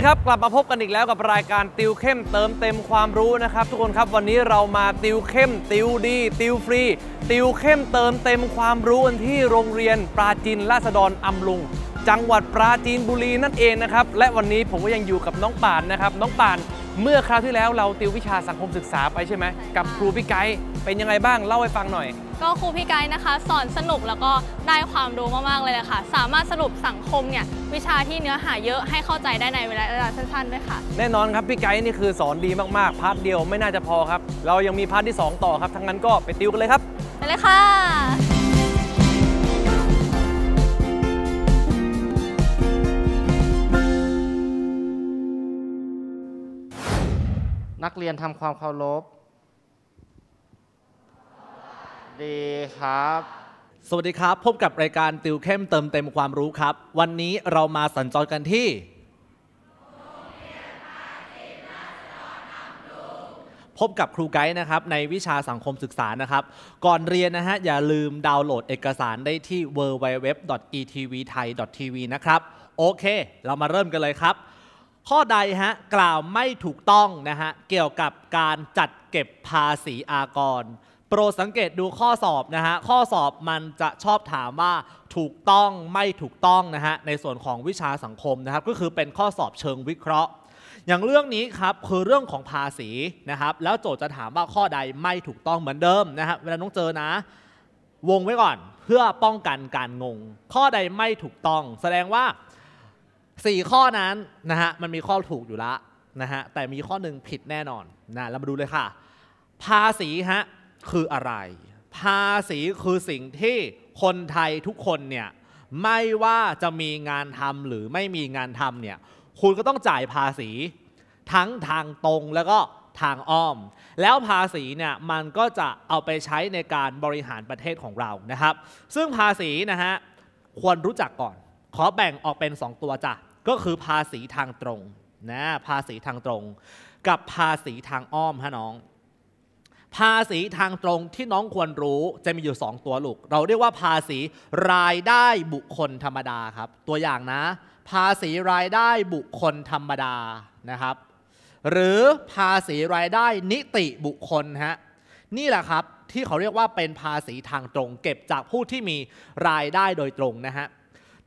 ดีครับกลับมาพบกันอีกแล้วกับรายการติวเข้มเติมเต็มความรู้นะครับ ทุกคนครับ วันนี้เรามาติวเข้ม ติวดี ติวฟรี ติวเข้มเติมเต็มความรู้กันที่โรงเรียนปราจินราษฎรอำลุง จังหวัดปราจีนบุรีนั่นเองนะครับและวันนี้ผมก็ยังอยู่กับน้องป่านนะครับน้องป่านเมื่อคราวที่แล้วเราติววิชาสังคมศึกษาไปใช่ไหมกับครูพี่ไกด์เป็นยังไงบ้างเล่าให้ฟังหน่อยก็ครูพี่ไกด์นะคะ สอนสนุกแล้วก็ได้ความรู้มากๆเลยละค่ะ สามารถสรุปสังคมเนี่ยวิชาที่เนื้อหาเยอะให้เข้าใจได้ในเวลาเวลาสั้นๆด้วยค่ะ แน่นอนครับพี่ไกด์นี่คือสอนดีมากๆพาร์ทเดียวไม่น่าจะพอครับ เรายังมีพาร์ทที่ 2 ต่อครับ ทั้งนั้นก็ไปติว กันเลยครับไปเลยค่ะ นักเรียนทำความเคารพดีครับ สวัสดีครับ พบกับรายการติวเข้มเติมเต็มความรู้ครับ วันนี้เรามาสัญจรกันที่พบกับครูไกด์นะครับ ในวิชาสังคมศึกษานะครับ ก่อนเรียนนะฮะอย่าลืมดาวน์โหลดเอกสารได้ที่ www.etvthai.tv นะครับโอเคเรามาเริ่มกันเลยครับ ข้อใดฮะกล่าวไม่ถูกต้องนะฮะเกี่ยวกับการจัดเก็บภาษีอากรโปรดสังเกตดูข้อสอบนะฮะ ข้อสอบมันจะชอบถามว่าถูกต้องไม่ถูกต้องนะฮะ ในส่วนของวิชาสังคมนะครับ ก็คือเป็นข้อสอบเชิงวิเคราะห์ อย่างเรื่องนี้ครับคือเรื่องของภาษีนะครับ แล้วโจทย์จะถามว่าข้อใดไม่ถูกต้องเหมือนเดิมนะฮะ เวลาต้องเจอนะ วงไว้ก่อนเพื่อป้องกันการงง ข้อใดไม่ถูกต้อง แสดงว่า 4 ข้อนั้นนะฮะมันมีข้อถูกอยู่ละนะฮะ แต่มีข้อหนึ่งผิดแน่นอนนะเรามาดูเลยค่ะ ภาษีฮะคืออะไร ภาษีคือสิ่งที่คนไทยทุกคนเนี่ยไม่ว่าจะมีงานทำหรือไม่มีงานทำเนี่ยคุณก็ต้องจ่ายภาษีทั้งทางตรงแล้วก็ทางอ้อม แล้วภาษีเนี่ยมันก็จะเอาไปใช้ในการบริหารประเทศของเรานะครับ ซึ่งภาษีนะฮะควรรู้จักก่อน ขอแบ่งออกเป็น2ตัวจ้ะก็คือภาษีทางตรงนะภาษีทางตรง กับภาษีทางอ้อมฮะน้องภาษีทางตรงที่น้องควรรู้จะมีอยู่ 2 ตัวลูก เราเรียกว่าภาษีรายได้บุคคลธรรมดาครับตัวอย่างนะ ภาษีรายได้บุคคลธรรมดานะครับ หรือภาษีรายได้นิติบุคคลฮะนี่แหละครับที่เขาเรียกว่าเป็นภาษีทางตรง เก็บจากผู้ที่มีรายได้โดยตรงนะฮะ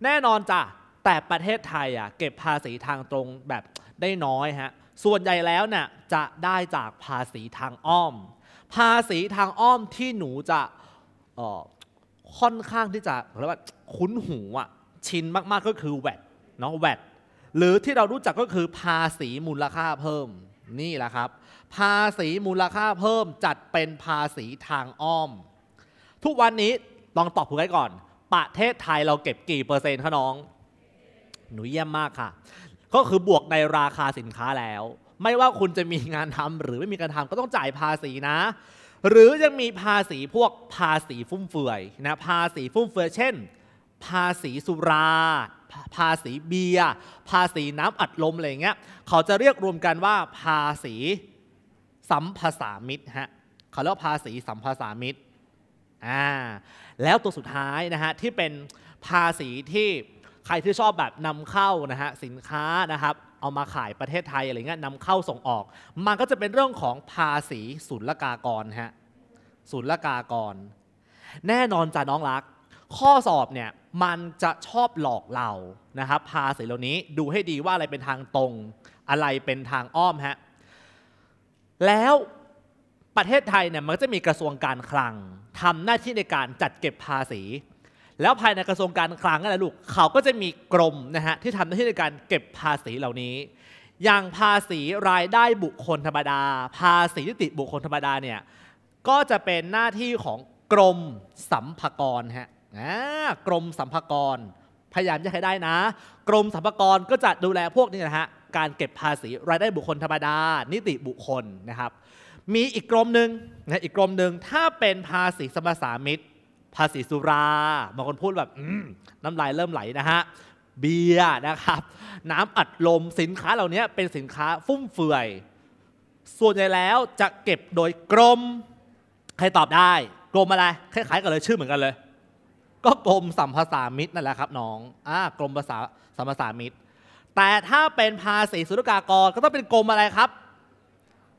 แน่นอนจ้ะแต่ประเทศไทยอ่ะเก็บภาษีทางตรงแบบได้น้อยฮะส่วนใหญ่แล้วเนี่ยจะได้จากภาษีทางอ้อมภาษีทางอ้อมที่หนูจะค่อนข้างที่จะเรียกว่าคุ้นหูอ่ะชินมากๆก็คือแวดเนาะแวดหรือที่เรารู้จักก็คือภาษีมูลค่าเพิ่มนี่แหละครับ ภาษีมูลค่าเพิ่มจัดเป็นภาษีทางอ้อม ทุกวันนี้ลองตอบผมไว้ก่อน ประเทศไทยเราเก็บกี่ เปอร์เซ็นต์คะน้อง หนูเยี่ยมมากค่ะ ก็คือบวกในราคาสินค้าแล้วไม่ว่าคุณจะมีงานทำหรือไม่มีการทำก็ต้องจ่ายภาษีนะ หรือยังมีภาษีพวกภาษีฟุ่มเฟือยนะภาษีฟุ่มเฟือยเช่น ภาษีสุราภาษีเบียร์ภาษีน้ำอัดลมอะไรเงี้ย เขาจะเรียกรวมกันว่าภาษีสัมภาษามิตรฮะเขาเรียกภาษีสัมภาษามิตรอ่าแล้วตัวสุดท้ายนะฮะที่เป็นภาษีที่ใครที่ชอบแบบนำเข้านะฮะสินค้านะครับเอามาขายประเทศไทยอะไรเงี้ยนำเข้าส่งออก มันก็จะเป็นเรื่องของภาษีศุลกากรฮะศุลกากร แน่นอนจ้าน้องรัก ข้อสอบเนี่ยมันจะชอบหลอกเรานะครับภาษีเหล่านี้ดูให้ดีว่าอะไรเป็นทางตรง อะไรเป็นทางอ้อมฮะแล้วประเทศไทยเนี่ยมันจะมีกระทรวงการคลัง ทำหน้าที่ในการจัดเก็บภาษีแล้วภายในกระทรวงการคลังนั่นแหละลูกเขาก็จะมีกรมนะฮะที่ทำหน้าที่ในการเก็บภาษีเหล่านี้ อย่างภาษีรายได้บุคคลธรรมดา ภาษีนิติบุคคลธรรมดาเนี่ยก็จะเป็นหน้าที่ของกรมสัมภากรฮะกรมสัมภากรพยายามจะให้ได้นะ กรมสัมภากรก็จะดูแลพวกนี้นะฮะการเก็บภาษี รายได้บุคคลธรรมดา นิติบุคคลนะครับมีอีกกรมหนึ่งนะอีกกรมหนึ่งถ้าเป็นภาษีสมสามิตรภาษีสุราบางคนพูดแบบน้ำลายเริ่มไหลนะฮะเบียร์นะครับ น้ำอัดลมสินค้าเหล่านี้เป็นสินค้าฟุ่มเฟือยส่วนใหญ่แล้วจะเก็บโดยกรมใครตอบได้กรมอะไรคล้ายๆกันเลยชื่อเหมือนกันเลย ก็กรมสัมภาษามิตรนั่นแหละครับน้องอ่ากรมภาษาสัมภาษามิตร แต่ถ้าเป็นภาษีศุลกากร ก็ต้องเป็นกรมอะไรครับ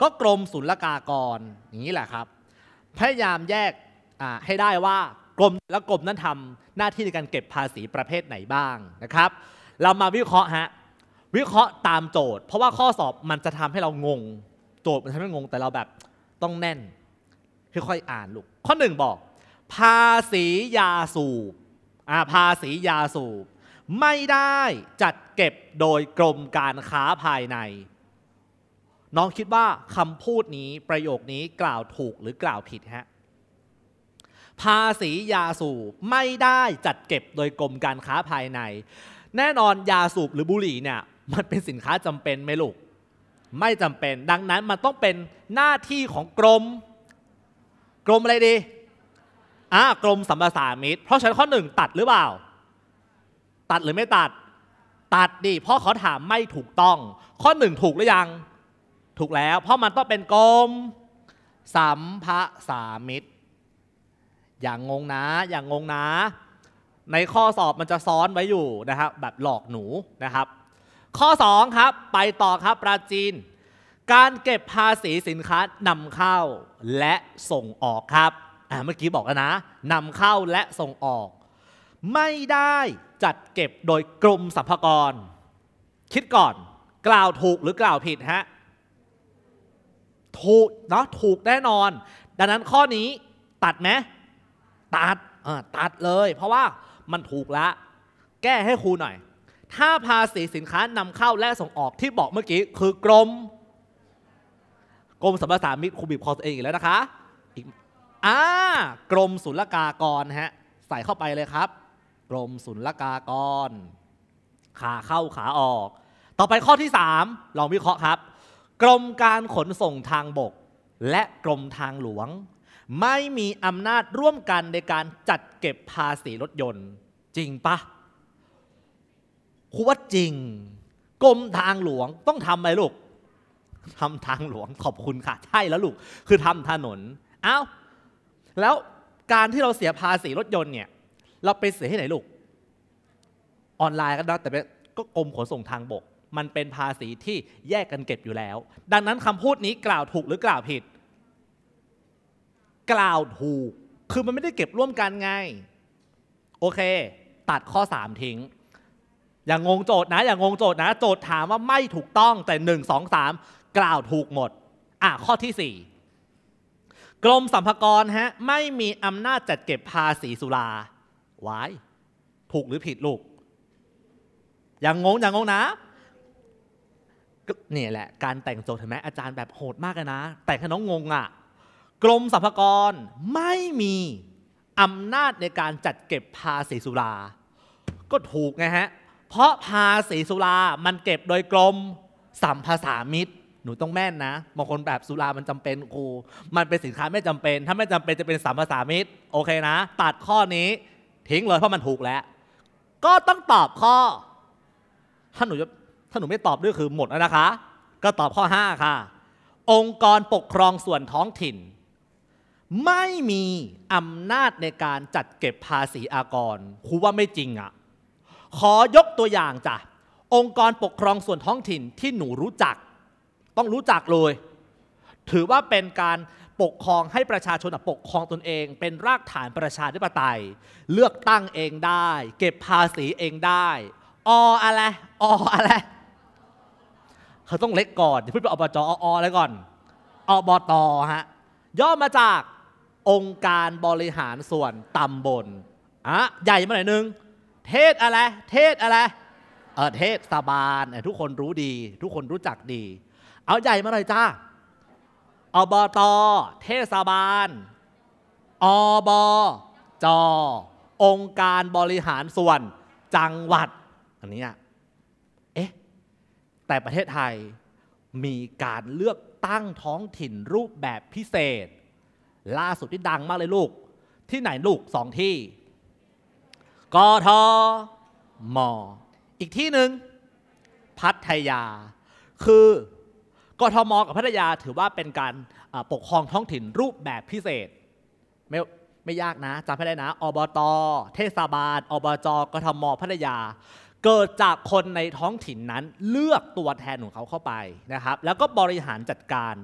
ก็กรมศุลกากรอย่างนี้แหละครับ พยายามแยกให้ได้ว่ากรมและกรมนั้นทำหน้าที่ในการเก็บภาษีประเภทไหนบ้างนะครับ เรามาวิเคราะห์ฮะวิเคราะห์ตามโจทย์ เพราะว่าข้อสอบมันจะทำให้เรางง โจทย์มันทำให้งง แต่เราแบบต้องแน่นค่อยๆอ่านลูก ข้อหนึ่งบอก ภาษียาสูบอภาษียาสูบไม่ได้จัดเก็บโดยกรมการค้าภายใน น้องคิดว่าคำพูดนี้ประโยคนี้กล่าวถูกหรือกล่าวผิดฮะภาษียาสูบไม่ได้จัดเก็บโดยกรมการค้าภายในแน่นอนยาสูบหรือบุหรี่เนี่ย มันเป็นสินค้าจำเป็นไหมลูก ไม่จำเป็นดังนั้นมันต้องเป็นหน้าที่ของกรม กรมอะไรดีอ่ากรมสัมปทานมิตร เพราะฉะนั้นข้อหนึ่งตัดหรือเปล่า ตัดหรือไม่ตัด ตัดดิเพราะเขาถามไม่ถูกต้อง ข้อหนึ่งถูกหรือยัง ถูกแล้วเพราะมันต้องเป็นกรมสัมภาสามิตรอย่างงงนะอย่างงงนะ ในข้อสอบมันจะซ้อนไว้อยู่นะครับ แบบหลอกหนูนะครับ ข้อ2ครับไปต่อครับปราจีน การเก็บภาษีสินค้านำเข้าและส่งออกครับ เมื่อกี้บอกแล้วนะนำเข้าและส่งออก ไม่ได้จัดเก็บโดยกรมสรรพากร คิดก่อนกล่าวถูกหรือกล่าวผิดฮะถูกเนาะถูกแน่นอน ดังนั้นข้อนี้ตัดไหมตัดตัดเลย เพราะว่ามันถูกละ แก้ให้ครูหน่อย ถ้าภาษีสินค้านำเข้าและส่งออกที่บอกเมื่อกี้ คือ กรม กรมสรรพสามิตครูบีบคอตัวเองอีกแล้วนะคะ อีก อ่ากรมศุลกากรฮะ ใส่เข้าไปเลยครับ กรมศุลกากร ขาเข้าขาออก ต่อไปข้อที่3ลองวิเคราะห์ครับ กรมการขนส่งทางบก และกรมทางหลวงไม่มีอำนาจร่วมกันในการจัดเก็บภาษีรถยนต์ จริงปะคุว่าจริงกรมทางหลวงต้องทำอะไรลูกทำทางหลวงขอบคุณค่ะ ใช่แล้วลูกคือทำถนนเอา้าแล้วการที่เราเสียภาษีรถยนต์เนี่ย เราไปเสียให้ไหนลูก ออนไลน์ก็ได้แต่ก็กรมขนส่งทางบก มันเป็นภาษีที่แยกกันเก็บอยู่แล้ว ดังนั้นคำพูดนี้กล่าวถูกหรือกล่าวผิดกล่าวถูก คือมันไม่ได้เก็บร่วมกันไง โอเค ตัดข้อ3ทิ้ง อย่างงงโจทย์นะ อย่างงงโจทย์นะ โจทย์ถามว่าไม่ถูกต้องแต่ 1 2 3กล่าวถูกหมด อ่ะ ข้อที่ 4กรมสัมพากรฮะไม่มีอำนาจจัดเก็บภาษีสุราไว้ ถูกหรือผิดลูก อย่างงงอย่างงงนะเนี่ยแหละ การแต่งโจทย์เห็นไหมอาจารย์แบบโหดมากเลยนะ แต่งให้น้องงงอะ่ะกรมสรรพากรไม่มีอำนาจในการจัดเก็บภาษีสุรา ก็ถูกไงฮะ เพราะภาษีสุรามันเก็บโดยกรมสัมภาษามิตร หนูต้องแม่นนะ บางคนแบบสุรามันจำเป็นครู มันเป็นสินค้าไม่จำเป็น ถ้าไม่จำเป็นจะเป็นสัมภาษามิตรโอเคนะ ตัดข้อนี้ทิ้งเลย เพราะมันถูกแล้ว ก็ต้องตอบข้อ ถ้าหนูจะถ้าหนูไม่ตอบด้วยคือหมดแล้วนะคะ ก็ตอบข้อ5ค่ะ องค์กรปกครองส่วนท้องถิ่นไม่มีอำนาจในการจัดเก็บภาษีอากรคุูว่าไม่จริงอะ่ะ ขอยกตัวอย่างจ้ะองค์กรปกครองส่วนท้องถิ่นที่หนูรู้จัก ต้องรู้จักเลย ถือว่าเป็นการปกครองให้ประชาชนปกครองตนเอง เป็นรากฐานประชาธิปไตย เลือกตั้งเองได้ เก็บภาษีเองได้ ออะไร ออะไร เขาต้องเล็กก่อนเดี๋ยวพูดไปอบจอออะไรก่อนอบตฮะย่อมาจากองค์การบริหารส่วนตำบลอ่ะใหญ่มาหน่อยนึงเทศอะไร เทศอะไรเออเทศบาลทุกคนรู้ดี ทุกคนรู้จักดี เอาใหญ่มาหน่อยจ้าอบตเทศบาล อบจองค์การบริหารส่วน จังหวัดอันนี้เอ๊ะแต่ประเทศไทยมีการเลือกตั้งท้องถิ่นรูปแบบพิเศษล่าสุดที่ดังมากเลยลูกที่ไหนลูกสองที่ กทมอีกที่หนึ่ง พัทยา คือกทมกับพัทยาถือว่าเป็นการปกครองท้องถิ่นรูปแบบพิเศษ ไม่ไม่ยากนะจำให้ได้นะ อบตเทศบาล อบจกทมพัทยา เกิดจากคนในท้องถิ่นนั้น เลือกตัวแทนของเขาเข้าไปนะครับ แล้วก็บริหารจัดการ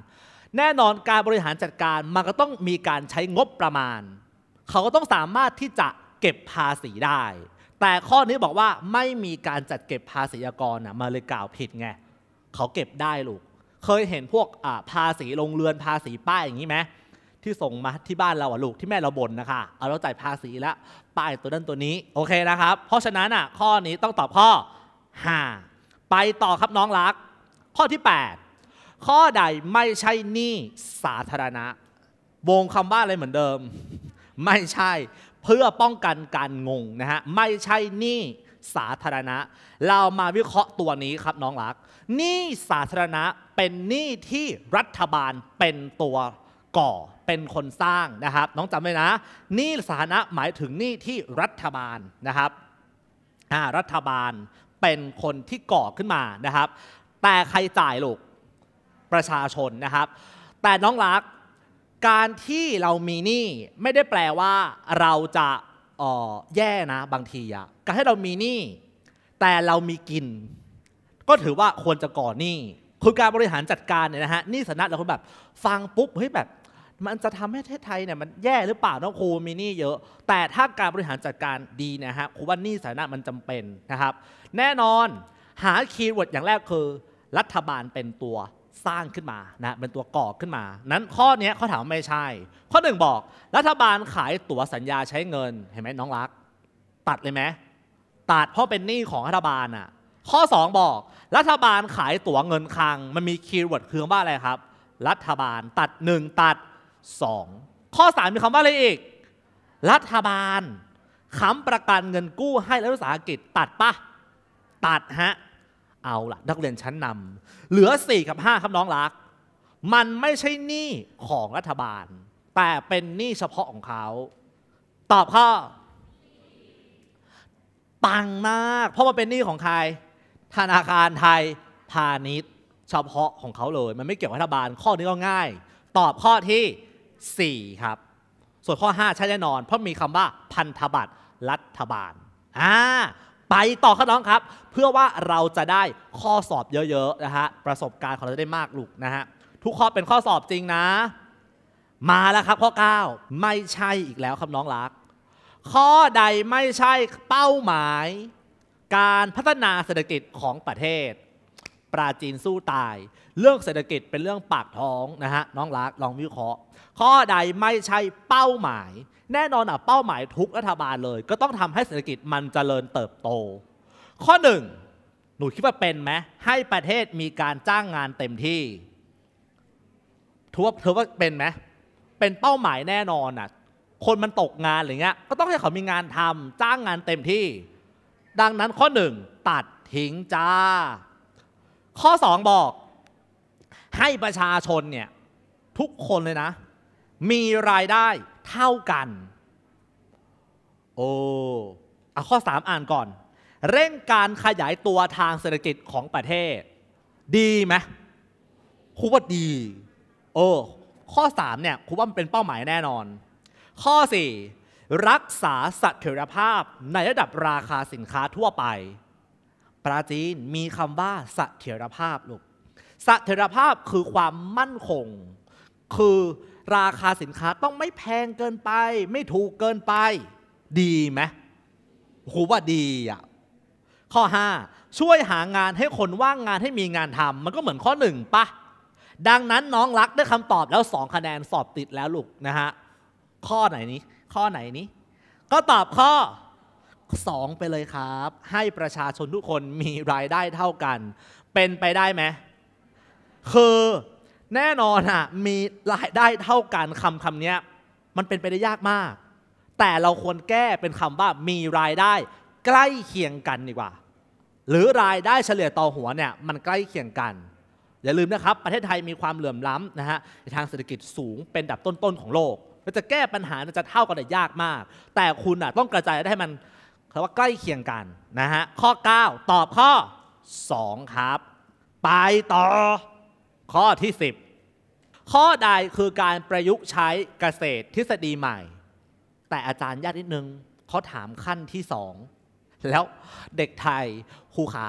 แน่นอนการบริหารจัดการมันก็ต้องมีการใช้งบประมาณ เขาก็ต้องสามารถที่จะเก็บภาษีได้ แต่ข้อนี้บอกว่าไม่มีการจัดเก็บภาษีกรนะมาเลยกล่าวผิดไงเขาเก็บได้ลูก เคยเห็นพวกภาษีโรงเรือนภาษีป้ายอย่างนี้ไหมที่ส่งมาที่บ้านเราอะลูกที่แม่เราบ่นนะคะเอาเราจ่ายภาษีแล้วป้ายตัวนั้นตัวนี้โอเคนะครับ เพราะฉะนั้นอะข้อนี้ต้องตอบข้อ5ไปต่อครับน้องรัก ข้อที่ 8ข้อใดไม่ใช่หนี้สาธารณะ วงคำว่าอะไรเหมือนเดิม ไม่ใช่ เพื่อป้องกันการงงนะฮะ ไม่ใช่หนี้สาธารณะ เรามาวิเคราะห์ตัวนี้ครับน้องรักหนี้สาธารณะเป็นหนี้ที่รัฐบาลเป็นตัวก่อเป็นคนสร้างนะครับ น้องจำไว้นะหนี้สาธารณะหมายถึงหนี้ที่รัฐบาลนะครับรัฐบาลเป็นคนที่ก่อขึ้นมานะครับ แต่ใครจ่ายลูกประชาชนนะครับ แต่น้องรัก การที่เรามีหนี้ไม่ได้แปลว่าเราจะแย่นะบางทีอะการให้เรามีหนี้แต่เรามีกิน ก็ถือว่าควรจะก่อหนี้คือการบริหารจัดการเนี่ยนะฮะหนี้สนะเราคนแบบฟังปุ๊บเฮ้ยแบบมันจะทำให้ประเทศไทยเนี่ยมันแย่หรือเปล่าน้องครูมีหนี้เยอะ แต่ถ้าการบริหารจัดการดีนะฮะครูว่านี่สานะมันจำเป็นนะครับ แน่นอนหาคีย์เวิร์ดอย่างแรกคือ รัฐบาลเป็นตัวสร้างขึ้นมานะเป็นตัวก่อขึ้นมา นั้นข้อนี้เขาถามไม่ใช่ ข้อหนึ่งบอกรัฐบาลขายตั๋วสัญญาใช้เงินเห็นไหมน้องรัก ตัดเลยไหมตัดเพราะเป็นหนี้ของรัฐบาลอ่ะ ข้อ2บอก รัฐบาลขายตั๋วเงินคลังมันมีคีย์เวิร์ดคือว่าอะไรครับ รัฐบาลตัด1ตัด2ข้อ3มีคำว่าอะไรอีก รัฐบาลค้ำประกันเงินกู้ให้รัฐวิสารกิจตัดปะตัดฮะเอาละนักเรียนชั้นนำเหลือ4 กับ 5ครับน้องรัก มันไม่ใช่หนี้ของรัฐบาล แต่เป็นหนี้เฉพาะของเขาตอบข้อ ปังมาก เพราะมันเป็นหนี้ของใครธนาคารไทยพาณิชย์เฉพาะของเขาเลย มันไม่เกี่ยวกับรัฐบาลข้อนี้ก็ง่าย ตอบข้อที่ 4 ครับ ส่วนข้อ 5 ใช่แน่นอน เพราะมีคำว่าพันธบัตรรัฐบาลอ่าไปต่อครับน้องครับเพื่อว่าเราจะได้ข้อสอบเยอะๆนะฮะประสบการณ์ของเราจะได้มากลูกนะฮะทุกข้อเป็นข้อสอบจริงนะ มาแล้วครับข้อ 9 ไม่ใช่อีกแล้วครับน้องรัก ข้อใดไม่ใช่เป้าหมาย การพัฒนาเศรษฐกิจของประเทศปราจีนสู้ตาย เรื่องเศรษฐกิจเป็นเรื่องปากท้องนะฮะน้องรักลองวิเคราะห์ข้อใดไม่ใช่เป้าหมาย แน่นอนอ่ะเป้าหมายทุกรัฐบาลเลย ก็ต้องทำให้เศรษฐกิจมันจเจริญเติบโต ข้อหนึ่งหนูคิดว่าเป็นไหมให้ประเทศมีการจ้างงานเต็มที่ถือว่าถือว่าเป็นไหมเป็นเป้าหมายแน่นอนอ่ะคนมันตกงานอะไรเงี้ยก็ต้องให้เขามีงานทำจ้างงานเต็มที่ ดังนั้นข้อหนึ่งตัดทิ้งจ้าข้อ 2 บอก ให้ประชาชนเนี่ยทุกคนเลยนะ มีรายได้เท่ากัน โอ้อข้อ 3 อ่านก่อน เร่งการขยายตัวทางเศรษฐกิจของประเทศ ดีไหมคุว่าดีโอ้ข้อ3เนี่ยคุว่ามันเป็นเป้าหมายแน่นอน ข้อ 4 รักษาสัตยภาพในระดับราคาสินค้าทั่วไปปราจีนมีคำว่าสถียรภาพลูกสถียรภาพคือความมั่นคง คือราคาสินค้าต้องไม่แพงเกินไป ไม่ถูกเกินไป ดีไหมครูว่าดีอ่ะ ข้อ 5 ช่วยหางานให้คนว่างงานให้มีงานทำมันก็เหมือนข้อ 1ปะดังนั้นน้องรักได้คำตอบแล้ว 2 คะแนน สอบติดแล้วลูกนะฮะข้อไหนนี้ ข้อไหนนี้ ก็ตอบข้อ2ไปเลยครับ ให้ประชาชนทุกคนมีรายได้เท่ากัน เป็นไปได้ไหมคือ แน่นอนอะมีรายได้เท่ากันคำคำนี้มันเป็นไปได้ยากมาก แต่เราควรแก้เป็นคำว่ามีรายได้ ใกล้เคียงกันดีกว่า หรือรายได้เฉลี่ยต่อหัวเนี่ยมันใกล้เคียงกันอย่าลืมนะครับ ประเทศไทยมีความเหลื่อมล้ำนะฮะในทางเศรษฐกิจสูง เป็นดับต้นๆของโลกเราจะแก้ปัญหาจะเท่ากันได้ยากมาก แต่คุณอ่ะต้องกระจายได้มันเขาว่าใกล้เคียงกัน นะฮะ ข้อ 9 ตอบข้อ 2 ครับ ไปต่อข้อที่ 10 ข้อใดคือการประยุกต์ใช้เกษตรทฤษฎีใหม่ แต่อาจารย์ยากนิดนึงเขาถามขั้นที่สองแล้วเด็กไทยครูขา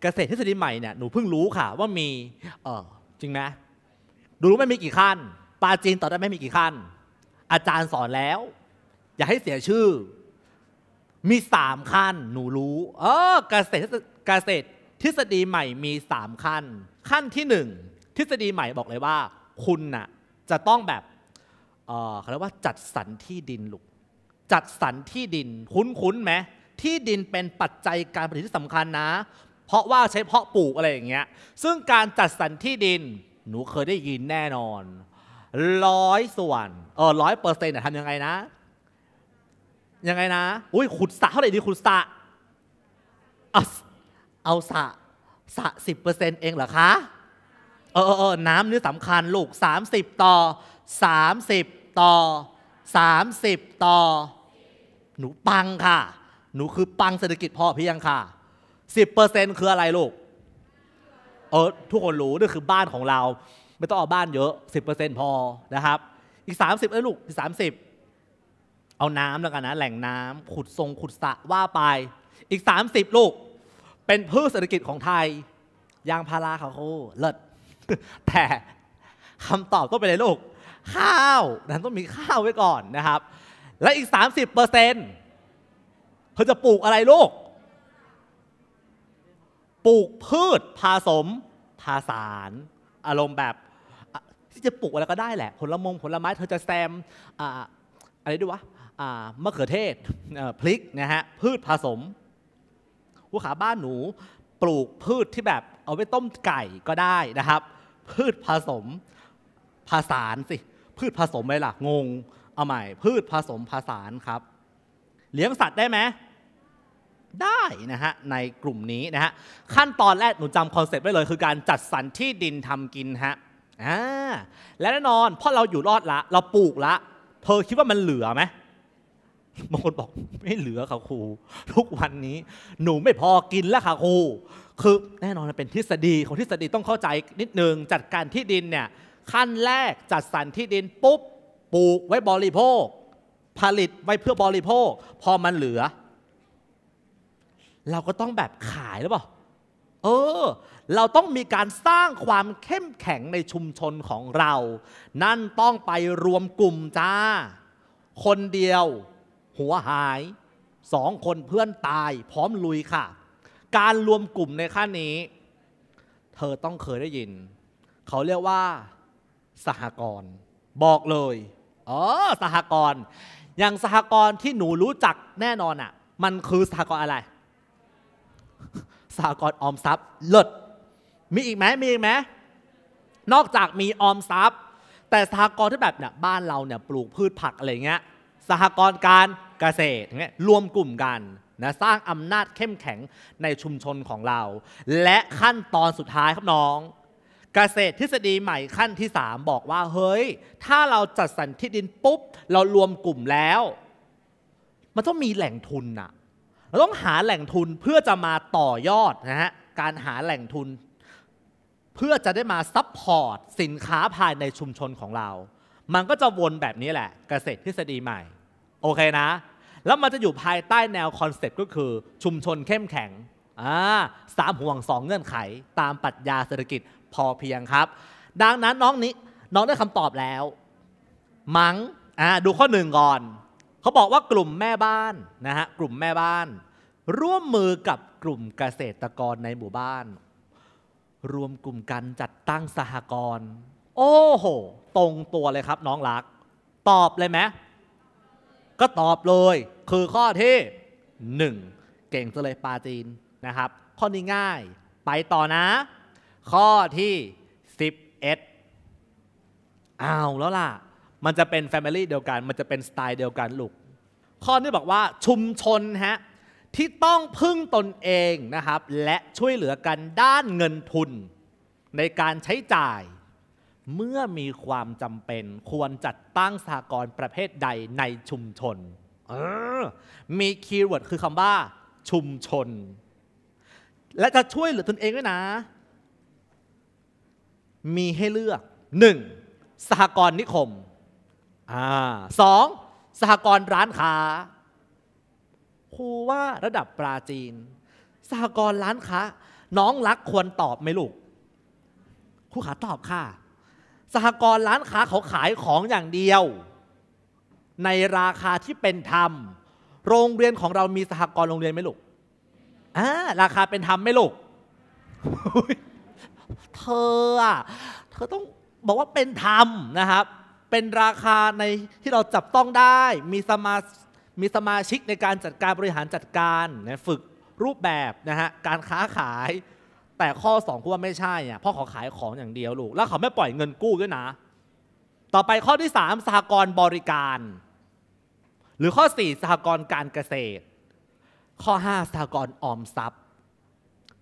เกษตรทฤษฎีใหม่เนี่ยหนูเพิ่งรู้ค่ะว่ามีเออจริงนะดูรู้ไม่มีกี่ขั้นปาจีนตอบได้ไม่มีกี่ขั้น อาจารย์สอนแล้ว อย่าให้เสียชื่อมีสามขั้น หนูรู้เออเกษตรเกษตรทฤษฎีใหม่มีสามขั้น ขั้นที่หนึ่งทฤษฎีใหม่บอกเลยว่า คุณน่ะจะต้องแบบเออเขาเรียกว่าจัดสรรที่ดินลูกจัดสรรที่ดินคุ้นๆไหมที่ดินเป็นปัจจัยการผลิตที่สำคัญนะ เพราะว่าใช้เพาะปลูกอะไรอย่างเงี้ยซึ่งการจัดสรรที่ดิน หนูเคยได้ยินแน่นอนร้อยส่วนเออร้อยเปอร์เซ็นต์ทำยังไงนะยังไงนะ อุ้ย ขุดสระเท่าไหร่ดี ขุดสระเอาเอาสระสระสิบเปอร์เซ็นต์เองเหรอคะ เออเออน้ำนี่สำคัญลูกสามสิบต่อสามสิบต่อสามสิบต่อ หนูปังค่ะ หนูคือปังเศรษฐกิจพอเพียงค่ะสิบเปอร์เซ็นต์คืออะไรลูก เออ ทุกคนรู้นี่คือบ้านของเรา ไม่ต้องเอาบ้านเยอะสิบเปอร์เซ็นต์พอนะครับ อีกสามสิบเอ้ยลูกอีกสามสิบเอาน้ำแล้วกันนะ แหล่งน้ำ ขุดทรงขุดสระว่าไป อีก 30 ลูก เป็นพืชเศรษฐกิจของไทยยางพาราเขาโคเลิศแต่คำตอบต้องเป็นอะไรลูก ข้าวนั้นต้องมีข้าวไว้ก่อนนะครับ และอีก 30เปอร์เซ็นต์เขาจะปลูกอะไรลูก ปลูกพืชผสมผสานอารมณ์แบบ ที่จะปลูกอะไรก็ได้แหละ ผลละมงผลไม้ เธอจะแซมอะไรด้วยวะมะเขือเทศพลิกนะฮะพืชผสมหูวขาบ้านหนูปลูกพืชที่แบบเอาไว้ต้มไก่ก็ได้นะครับ พืชผสมผสานสิพืชผสมไปล่ะงงเอาใหม่พืชผสมผสานครับ เลี้ยงสัตว์ได้ไหม ได้นะฮะในกลุ่มนี้นะฮะขั้นตอนแรกหนูจำคอนเซ็ปต์ไว้เลย คือการจัดสรรที่ดินทำกินฮะอ่าและแน่นอนเพราะเราอยู่รอดละ เราปลูกละเธอคิดว่ามันเหลือไหมบางคนบอกไม่เหลือค่ะครูทุกวันนี้ หนูไม่พอกินแล้วค่ะครูคือแน่นอนมันเป็นทฤษฎีของทฤษฎีต้องเข้าใจนิดนึงจัดการที่ดินเนี่ย ขั้นแรกจัดสรรที่ดินปุ๊บปลูกไว้บริโภค ผลิตไว้เพื่อบริโภค พอมันเหลือ เราก็ต้องแบบขายหรือเปล่าเออ เราต้องมีการสร้างความเข้มแข็งในชุมชนของเรา นั่นต้องไปรวมกลุ่มจ้า คนเดียวหัวหายสองคนเพื่อนตาย พร้อมลุยค่ะ การรวมกลุ่มในขั้นนี้ เธอต้องเคยได้ยิน เขาเรียกว่าสหกรณ์บอกเลยอ๋อสหกรณ์อย่างสหกรณ์ที่หนูรู้จักแน่นอนอะ่ะ มันคือสหกรณ์อะไร สหกรณ์ออมทรัพย์เลิศมีอีกไหมมีอีกไหมนอกจากมีออมทรัพย์ แต่สหกรณ์ที่แบบเนี่ยบ้านเราเนี่ยปลูกพืชผักอะไรเงี้ยสหกรณ์การเกษตรเงี้ยรวมกลุ่มกันนะสร้างอำนาจเข้มแข็งในชุมชนของเรา และขั้นตอนสุดท้ายครับน้อง เกษตรทฤษฎีใหม่ขั้นที่ 3 บอกว่าเฮ้ย ถ้าเราจัดสรรที่ดินปุ๊บเรารวมกลุ่มแล้ว มันต้องมีแหล่งทุนนะเราต้องหาแหล่งทุนเพื่อจะมาต่อยอดนะฮะการหาแหล่งทุน เพื่อจะได้มาซัพพอร์ตสินค้าภายในชุมชนของเรา มันก็จะวนแบบนี้แหละ เกษตรทฤษฎีใหม่โอเคนะ แล้วมันจะอยู่ภายใต้แนวคอนเซ็ปต์ก็คือ ชุมชนเข้มแข็ง สามห่วงสองเงื่อนไข ตามปรัชญาเศรษฐกิจพอเพียงครับ ดังนั้นน้องนี้ น้องได้คำตอบแล้ว มัง้งดูข้อหนึ่งก่อน เขาบอกว่ากลุ่มแม่บ้านนะฮะกลุ่มแม่บ้าน ร่วมมือกับกลุ่มเกษตรกรในหมู่บ้าน รวมกลุ่มกันจัดตั้งสหกรณ์โอ้โห ตรงตัวเลยครับ น้องรัก ตอบเลยไหมก็ตอบเลย คือข้อที่ 1 เก่งซะเลยปาจีนนะครับข้อนี้ง่าย ไปต่อนะ ข้อที่ 11อ้าวแล้วล่ะ มันจะเป็นแฟมิลี่เดียวกัน มันจะเป็นสไตล์เดียวกันลูกข้อนี้บอกว่าชุมชนฮะที่ต้องพึ่งตนเองนะครับและช่วยเหลือกันด้านเงินทุนในการใช้จ่ายเมื่อมีความจำเป็นควรจัดตั้งสหกรณ์ประเภทใดในชุมชน มีคีย์เวิร์ดคือคำว่า ชุมชน และจะช่วยเหลือตนเองด้วยนะ มีให้เลือก 1. สหกรณ์นิคมอสอง สหกรณ์ร้านค้า ครูว่าระดับปราจีน สหกรณ์ร้านค้า น้องรักควรตอบไหมลูกครูขาตอบค่ะสหกรณ์ร้านค้าเขาขายของอย่างเดียว ในราคาที่เป็นธรรม โรงเรียนของเรามีสหกรณ์โรงเรียนไหมลูกอ่าราคาเป็นธรรมไหมลูกเธอเธอต้องบอกว่าเป็นธรรมนะครับ เป็นราคาในที่เราจับต้องได้มีสมามีสมาชิกในการจัดการบริหารจัดการฝึกรูปแบบนะฮะการค้าขายแต่ข้อ2ุณว่าไม่ใช่อ่ะพ่อเขาขายของอย่างเดียวลูกแล้วเขาไม่ปล่อยเงินกู้ด้วยนะ ต่อไปข้อที่ 3สหกรณ์บริการ หรือข้อ 4สหกรณ์การเกษตร ข้อ 5สหกรณ์ออมทรัพย์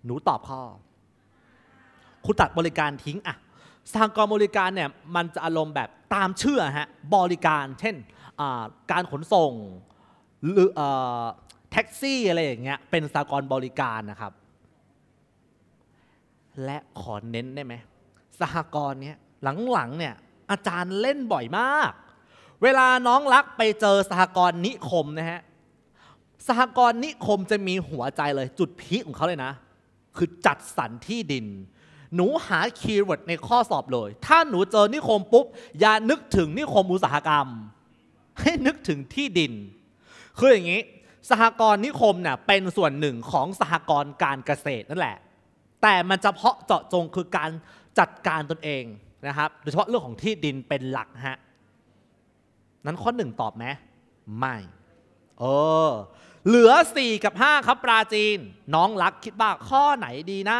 หนูตอบข้อ คุณตัดบริการทิ้งอ่ะสหกรณ์บริการเนี่ยมันจะอารมณ์แบบตามเชื่อฮะบริการ เช่นการขนส่งหรือแท็กซี่อะไรอย่างเงี้ยเป็นสหกรณ์บริการนะครับและขอเน้นได้ไหม สหกรณ์เนี้ยหลังๆเนี่ยอาจารย์เล่นบ่อยมาก เวลาน้องรักไปเจอสหกรณ์นิคมนะฮะสหกรณ์นิคมจะมีหัวใจเลยจุดพีคของเขาเลยนะ คือจัดสรรที่ดิน หนูหาคีย์เวิร์ดในข้อสอบเลย ถ้าหนูเจอนิคมปุ๊บอย่านึกถึงนิคมอุตสาหกรรม ให้นึกถึงที่ดิน คืออย่างนี้ สหกรณ์นิคมเนี่ยเป็นส่วนหนึ่งของสหกรณ์การเกษตรนั่นแหละแต่มันจะเพาะเจาะจงคือการจัดการตนเองนะครับโดยเฉพาะเรื่องของที่ดินเป็นหลักฮะนั้นข้อหนึ่งตอบไหมไม่เออ เหลือ4กับ5ครับปราจีนน้องรักคิดว่าข้อไหนดีนะ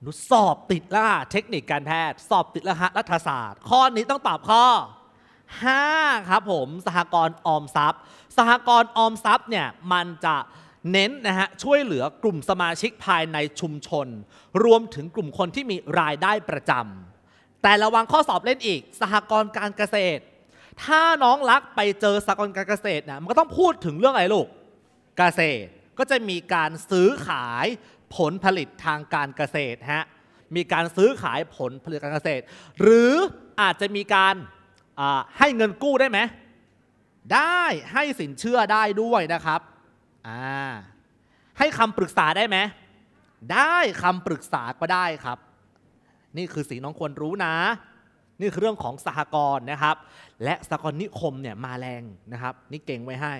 หนูสอบติดแล้วะเทคนิคการแพทย์สอบติดแล้วฮะรัฐศาสตร์ ข้อนี้ต้องตอบข้อ5ครับ ผม สหกรณ์ออมทรัพย์ สหกรณ์ออมทรัพย์เนี่ยมันจะเน้นนะฮะช่วยเหลือกลุ่มสมาชิกภายในชุมชน รวมถึงกลุ่มคนที่มีรายได้ประจำแต่ระวังข้อสอบเล่นอีก สหกรณ์การเกษตร ถ้าน้องรักไปเจอสหกรณ์การเกษตรนะมันก็ต้องพูดถึงเรื่องอะไรลูก เกษตรก็จะมีการซื้อขายผลผลิตทางการเกษตรฮะมีการซื้อขายผลผลิตการเกษตร หรืออาจจะมีการให้เงินกู้ได้ไหม ได้ให้สินเชื่อได้ด้วยนะครับอ่าให้คำปรึกษาได้ไหม ได้คำปรึกษาก็ได้ครับ นี่คือสิ่งน้องควรรู้นะ นี่คือเรื่องของสหกรณ์นะครับ และสหกรณ์นิคมเนี่ยมาแรงนะครับ นี่เก่งไว้ให้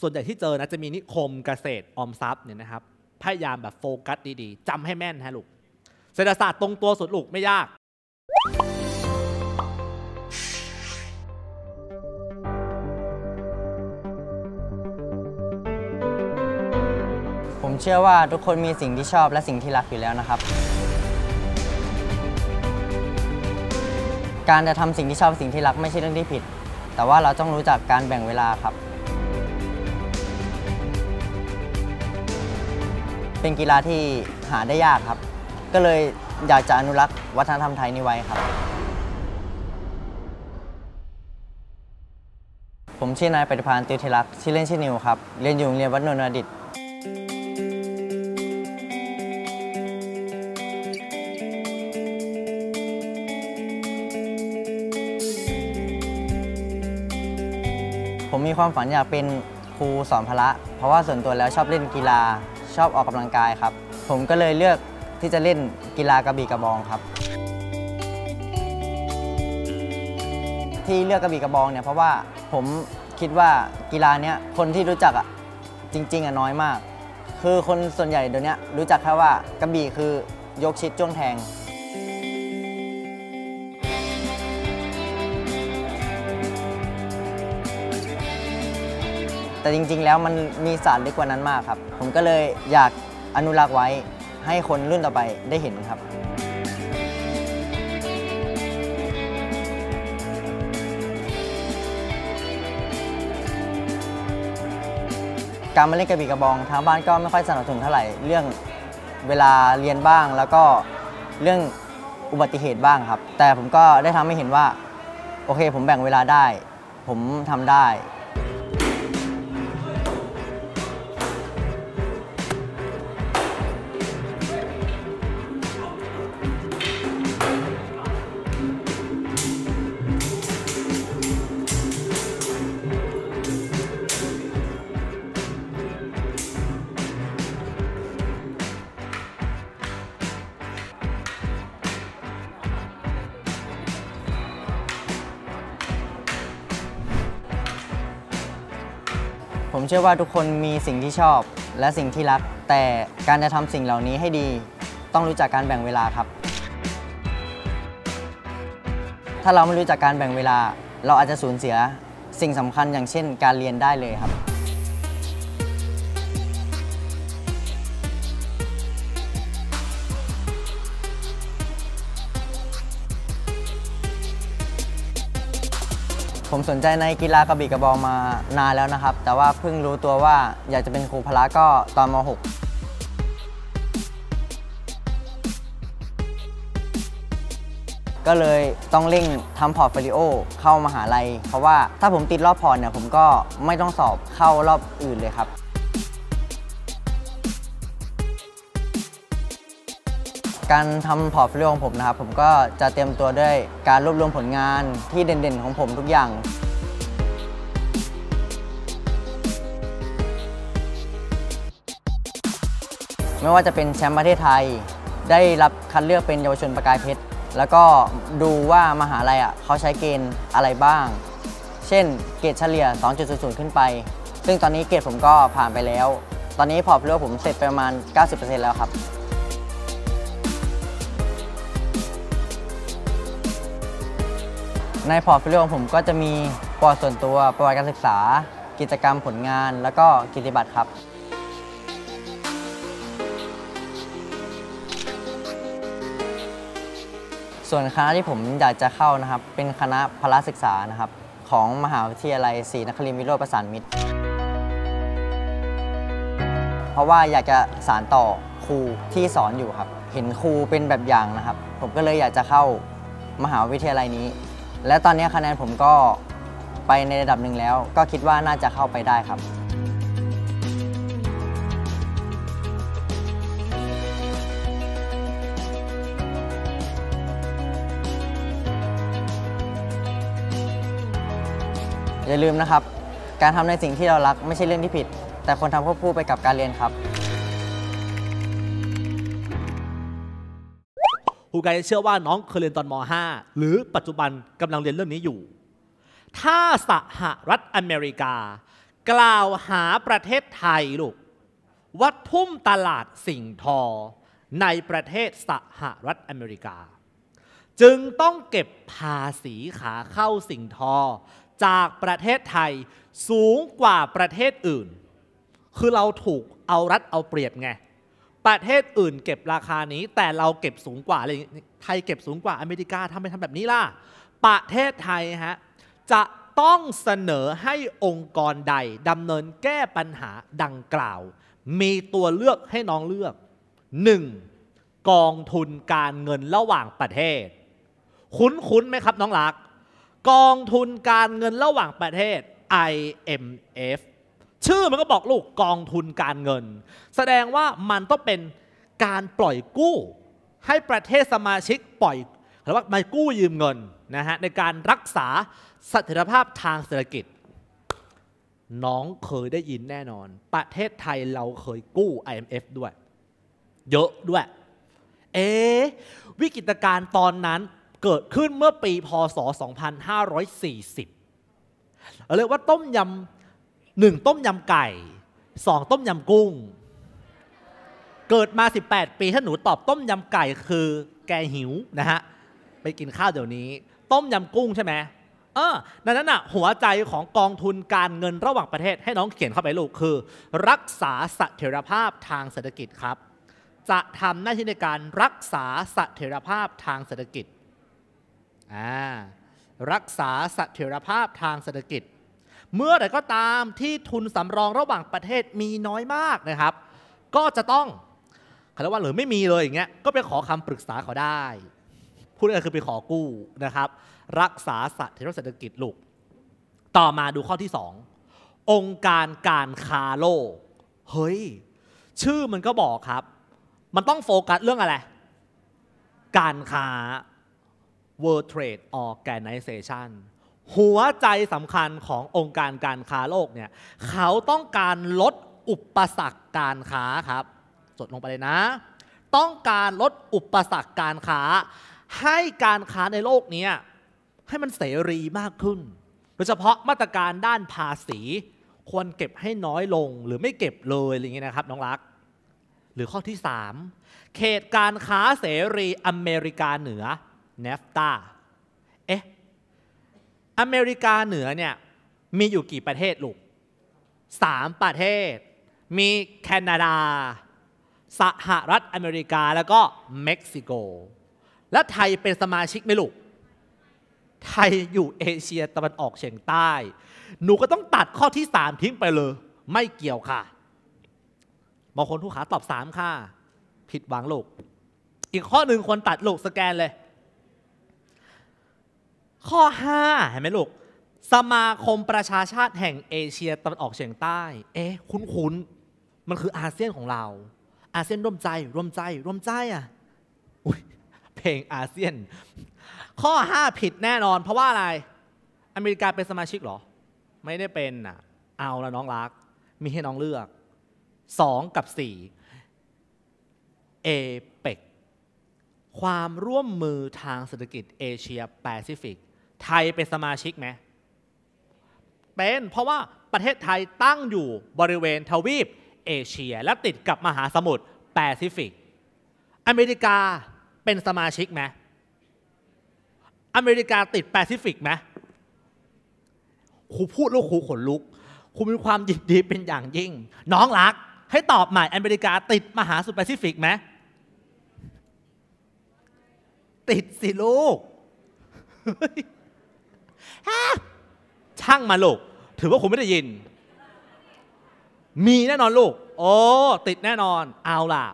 ส่วนใหญ่ที่เจอนะจะมีนิคมเกษตร ออมทรัพย์เนี่ยนะครับพยายามแบบโฟกัสดีๆจำให้แม่นฮะลูกเศรษฐศาสตร์ตรงตัวสุดลูกไม่ยากเชื่อว่าทุกคนมีสิ่งที่ชอบและสิ่งที่รักอยู่แล้วนะครับ การจะทำสิ่งที่ชอบสิ่งที่รักไม่ใช่เรื่องที่ผิด แต่ว่าเราต้องรู้จักการแบ่งเวลาครับ เป็นกีฬาที่หาได้ยากครับ ก็เลยอยากจะอนุรักษ์วัฒนธรรมไทยนี้ไว้ครับ ผมชื่อนายปฏิพานติวเทลักษ์ชื่อเล่นชื่อนิวครับเรียนอยู่โรงเรียนวัดนนทดิตความฝันอยากเป็นครูสอนพละ เพราะว่าส่วนตัวแล้วชอบเล่นกีฬาชอบออกกำลังกายครับ ผมก็เลยเลือกที่จะเล่นกีฬากระบี่กระบองครับ ที่เลือกกระบี่กระบองเนี่ยเพราะว่าผมคิดว่ากีฬาเนี้ยคนที่รู้จักอ่ะจริง ๆอ่ะน้อยมาก คือคนส่วนใหญ่เดี๋ยวนี้รู้จักแค่ว่ากระบี่คือยกชิดจ้วงแทงแต่จริง ๆ แล้วมันมีศาสตร์ลึกกว่านั้นมากครับ ผมก็เลยอยากอนุรักษ์ไว้ให้คนรุ่นต่อไปได้เห็นครับ การมาเล่นกระบี่กระบองทางบ้านก็ไม่ค่อยสนับสนุนเท่าไหร่ เรื่องเวลาเรียนบ้างแล้วก็เรื่องอุบัติเหตุบ้างครับ แต่ผมก็ได้ทำให้เห็นว่าโอเค ผมแบ่งเวลาได้ ผมทำได้เชื่อว่าทุกคนมีสิ่งที่ชอบและสิ่งที่รัก แต่การจะทำสิ่งเหล่านี้ให้ดี ต้องรู้จักการแบ่งเวลาครับ ถ้าเราไม่รู้จักการแบ่งเวลาเราอาจจะสูญเสียสิ่งสำคัญ อย่างเช่นการเรียนได้เลยครับผมสนใจในกีฬากระบี่กระบองมานานแล้วนะครับ แต่ว่าเพิ่งรู้ตัวว่าอยากจะเป็นครูพละก็ตอนม .6 ก็เลยต้องเร่งทำพอร์ตฟิลิโอเข้ามหาลัย เพราะว่าถ้าผมติดรอบพอร์ตเนี่ย ผมก็ไม่ต้องสอบเข้ารอบอื่นเลยครับการทำพอร์ตฟิลิโอของผมนะครับ ผมก็จะเตรียมตัวด้วยการรวบรวมผลงานที่เด่นๆของผมทุกอย่าง ไม่ว่าจะเป็นแชมป์ประเทศไทย ได้รับคัดเลือกเป็นเยาวชนประกายเพชรแล้วก็ดูว่ามหาลัยอ่ะเขาใช้เกณฑ์อะไรบ้าง เช่นเกรดเฉลี่ย2.00 ขึ้นไป ซึ่งตอนนี้เกรดผมก็ผ่านไปแล้ว ตอนนี้พอร์ตฟิลิโอผมเสร็จไปประมาณ 90%แล้วครับในพอร์ตฟิลิโอของผมก็จะมีปร์ตส่วนตัวประวัติการศึกษา กิจกรรมผลงานแล้วก็กิจบัตรครับ ส่วนคณะที่ผมอยากจะเข้านะครับเป็นคณะพละศึกษานะครับ ของมหาวิทยาลัยศรีนครินทร์วิโรจน์ประสานมิตร เพราะว่าอยากจะสานต่อครูที่สอนอยู่ครับ เห็นครูเป็นแบบอย่างนะครับ ผมก็เลยอยากจะเข้ามหาวิทยาลัยนี้และตอนนี้คะแนนผมก็ไปในระดับหนึ่งแล้ว ก็คิดว่าน่าจะเข้าไปได้ครับ อย่าลืมนะครับ การทำในสิ่งที่เรารักไม่ใช่เรื่องที่ผิด แต่คนทำควบคู่ไปกับการเรียนครับครูไกายเชื่อว่าน้องเคยเรียนตอนม .5 หรือปัจจุบันกำลังเรียนเรื่องนี้อยู่ ถ้าสหรัฐอเมริกา กล่าวหาประเทศไทยลูกวัดทุ่มตลาดสิ่งทอในประเทศสหรัฐอเมริกา จึงต้องเก็บภาษีขาเข้าสิ่งทอจากประเทศไทยสูงกว่าประเทศอื่น คือเราถูกเอารัดเอาเปรียบไงประเทศอื่นเก็บราคานี้แต่เราเก็บสูงกว่าอะไรไทยเก็บสูงกว่าอเมริกาทำไมทำแบบนี้ล่ะ ประเทศไทยฮะจะต้องเสนอให้องค์กรใดดำเนินแก้ปัญหาดังกล่าว มีตัวเลือกให้น้องเลือก 1. กองทุนการเงินระหว่างประเทศคุ้นๆไหมครับน้องลักกองทุนการเงินระหว่างประเทศ IMF ชื่อมันก็บอกลูกกองทุนการเงิน แสดงว่ามันต้องเป็นการปล่อยกู้ให้ประเทศสมาชิกปล่อยหรือว่ามากู้ยืมเงินนะฮะในการรักษาเสถียรภาพทางเศรษฐกิจ น้องเคยได้ยินแน่นอน ประเทศไทยเราเคยกู้ IMF ด้วย เยอะด้วยเอ๊วิกฤตการณ์ตอนนั้นเกิดขึ้นเมื่อปีพศ 2540เรียกว่าต้มยำหนึ่งต้มยำไก่สองต้มยำกุ้ง เกิดมา 18 ปีถ้าหนูตอบต้มยำไก่คือแกหิวนะฮะ ไปกินข้าวเดี๋ยวนี้ ต้มยำกุ้งใช่ไหมเออนั้นอ่ะ หัวใจของกองทุนการเงินระหว่างประเทศ ให้น้องเขียนเข้าไปลูกคือ รักษาสถียรภาพทางเศรษฐกิจครับ จะทำหน้าที่ในการรักษาสถียรภาพทางเศรษฐกิจอ่ารักษาสถียรภาพทางเศรษฐกิจเมื่อไหร่ก็ตามที่ทุนสำรองระหว่างประเทศมีน้อยมากนะครับ ก็จะต้องคารวาหรือไม่มีเลย อย่างเงี้ยก็ไปขอคำปรึกษาเขาได้ พูดง่ายคือไปขอกู้นะครับ รักษาสัตว์เศรษฐกิจลูก ต่อมาดูข้อที่ 2 องค์การการค้าโลก เฮ้ย ชื่อมันก็บอกครับ มันต้องโฟกัสเรื่องอะไร การค้า World Trade Organization หัวใจสำคัญขององค์การการค้าโลกเนี่ยเขาต้องการลดอุปสรรคการค้าครับจดลงไปเลยนะ ต้องการลดอุปสรรคการค้า ให้การค้าในโลกนี้ให้มันเสรีมากขึ้น โดยเฉพาะมาตรการด้านภาษี ควรเก็บให้น้อยลงหรือไม่เก็บเลยอะไรเงี้ยนะครับน้องรัก หรือข้อที่ 3 เขตการค้าเสรีอเมริกาเหนือเนฟตาอเมริกาเหนือเนี่ยมีอยู่กี่ประเทศลูกสามประเทศ มีแคนาดา สหรัฐอเมริกาแล้วก็เม็กซิโก และไทยเป็นสมาชิกไหมลูก ไทยอยู่เอเชียตะวันออกเฉียงใต้ หนูก็ต้องตัดข้อที่สามทิ้งไปเลย ไม่เกี่ยวค่ะ บางคนทุกขาตอบสามค่ะ ผิดหวังลูกอีกข้อหนึ่งควรตัดลูกสแกนเลยข้อ5เห็นไหมลูกสมาคมประชาชาติแห่งเอเชียตะวันออกเฉียงใต้ เอ๊ะคุ้นๆ มันคืออาเซียนของเรา อาเซียนร่วมใจ ร่วมใจ ร่วมใจอ่ะเพลงอาเซียน ข้อ 5 ผิดแน่นอน เพราะว่าอะไร อเมริกาเป็นสมาชิกหรอ ไม่ได้เป็นอ่ะเอาละน้องรัก มีให้น้องเลือก 2 กับ4เอเปกความร่วมมือทางเศรษฐกิจเอเชียแปซิฟิกไทยเป็นสมาชิกไหม เป็นเพราะว่าประเทศไทยตั้งอยู่บริเวณทวีป เอเชีย และติดกับมหาสมุทรแปซิฟิก อเมริกาเป็นสมาชิกไหมอเมริกาติดแปซิฟิกไหมครูพูดแล้วครูขนลุกครูมีความยินดีเป็นอย่างยิ่ง น้องรักให้ตอบใหม่อเมริกาติดมหาสมุทรแปซิฟิกไหม ติดสิลูกช่างมาลูก ถือว่าคุณไม่ได้ยิน มีแน่นอนลูกโอ้ ติดแน่นอน เอาล่ะ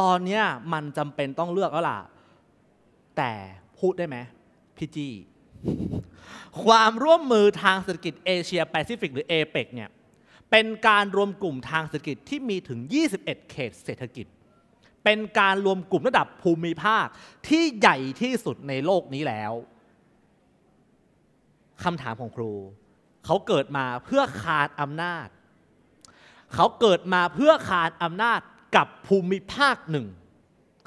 ตอนเนี้ยมันจำเป็นต้องเลือกแล้วล่ะ แต่พูดได้ไหมพี่จี้ความร่วมมือทางเศรษฐกิจเอเชีย แปซิฟิก หรือเอเปกเนี่ย เป็นการรวมกลุ่มทางเศรษฐกิจที่มีถึง 21 เขตเศรษฐกิจ เป็นการรวมกลุ่มระดับภูมิภาคที่ใหญ่ที่สุดในโลกนี้แล้วคำถามของครูเขาเกิดมาเพื่อขาดอำนาจ เขาเกิดมาเพื่อขาดอำนาจกับภูมิภาคหนึ่ง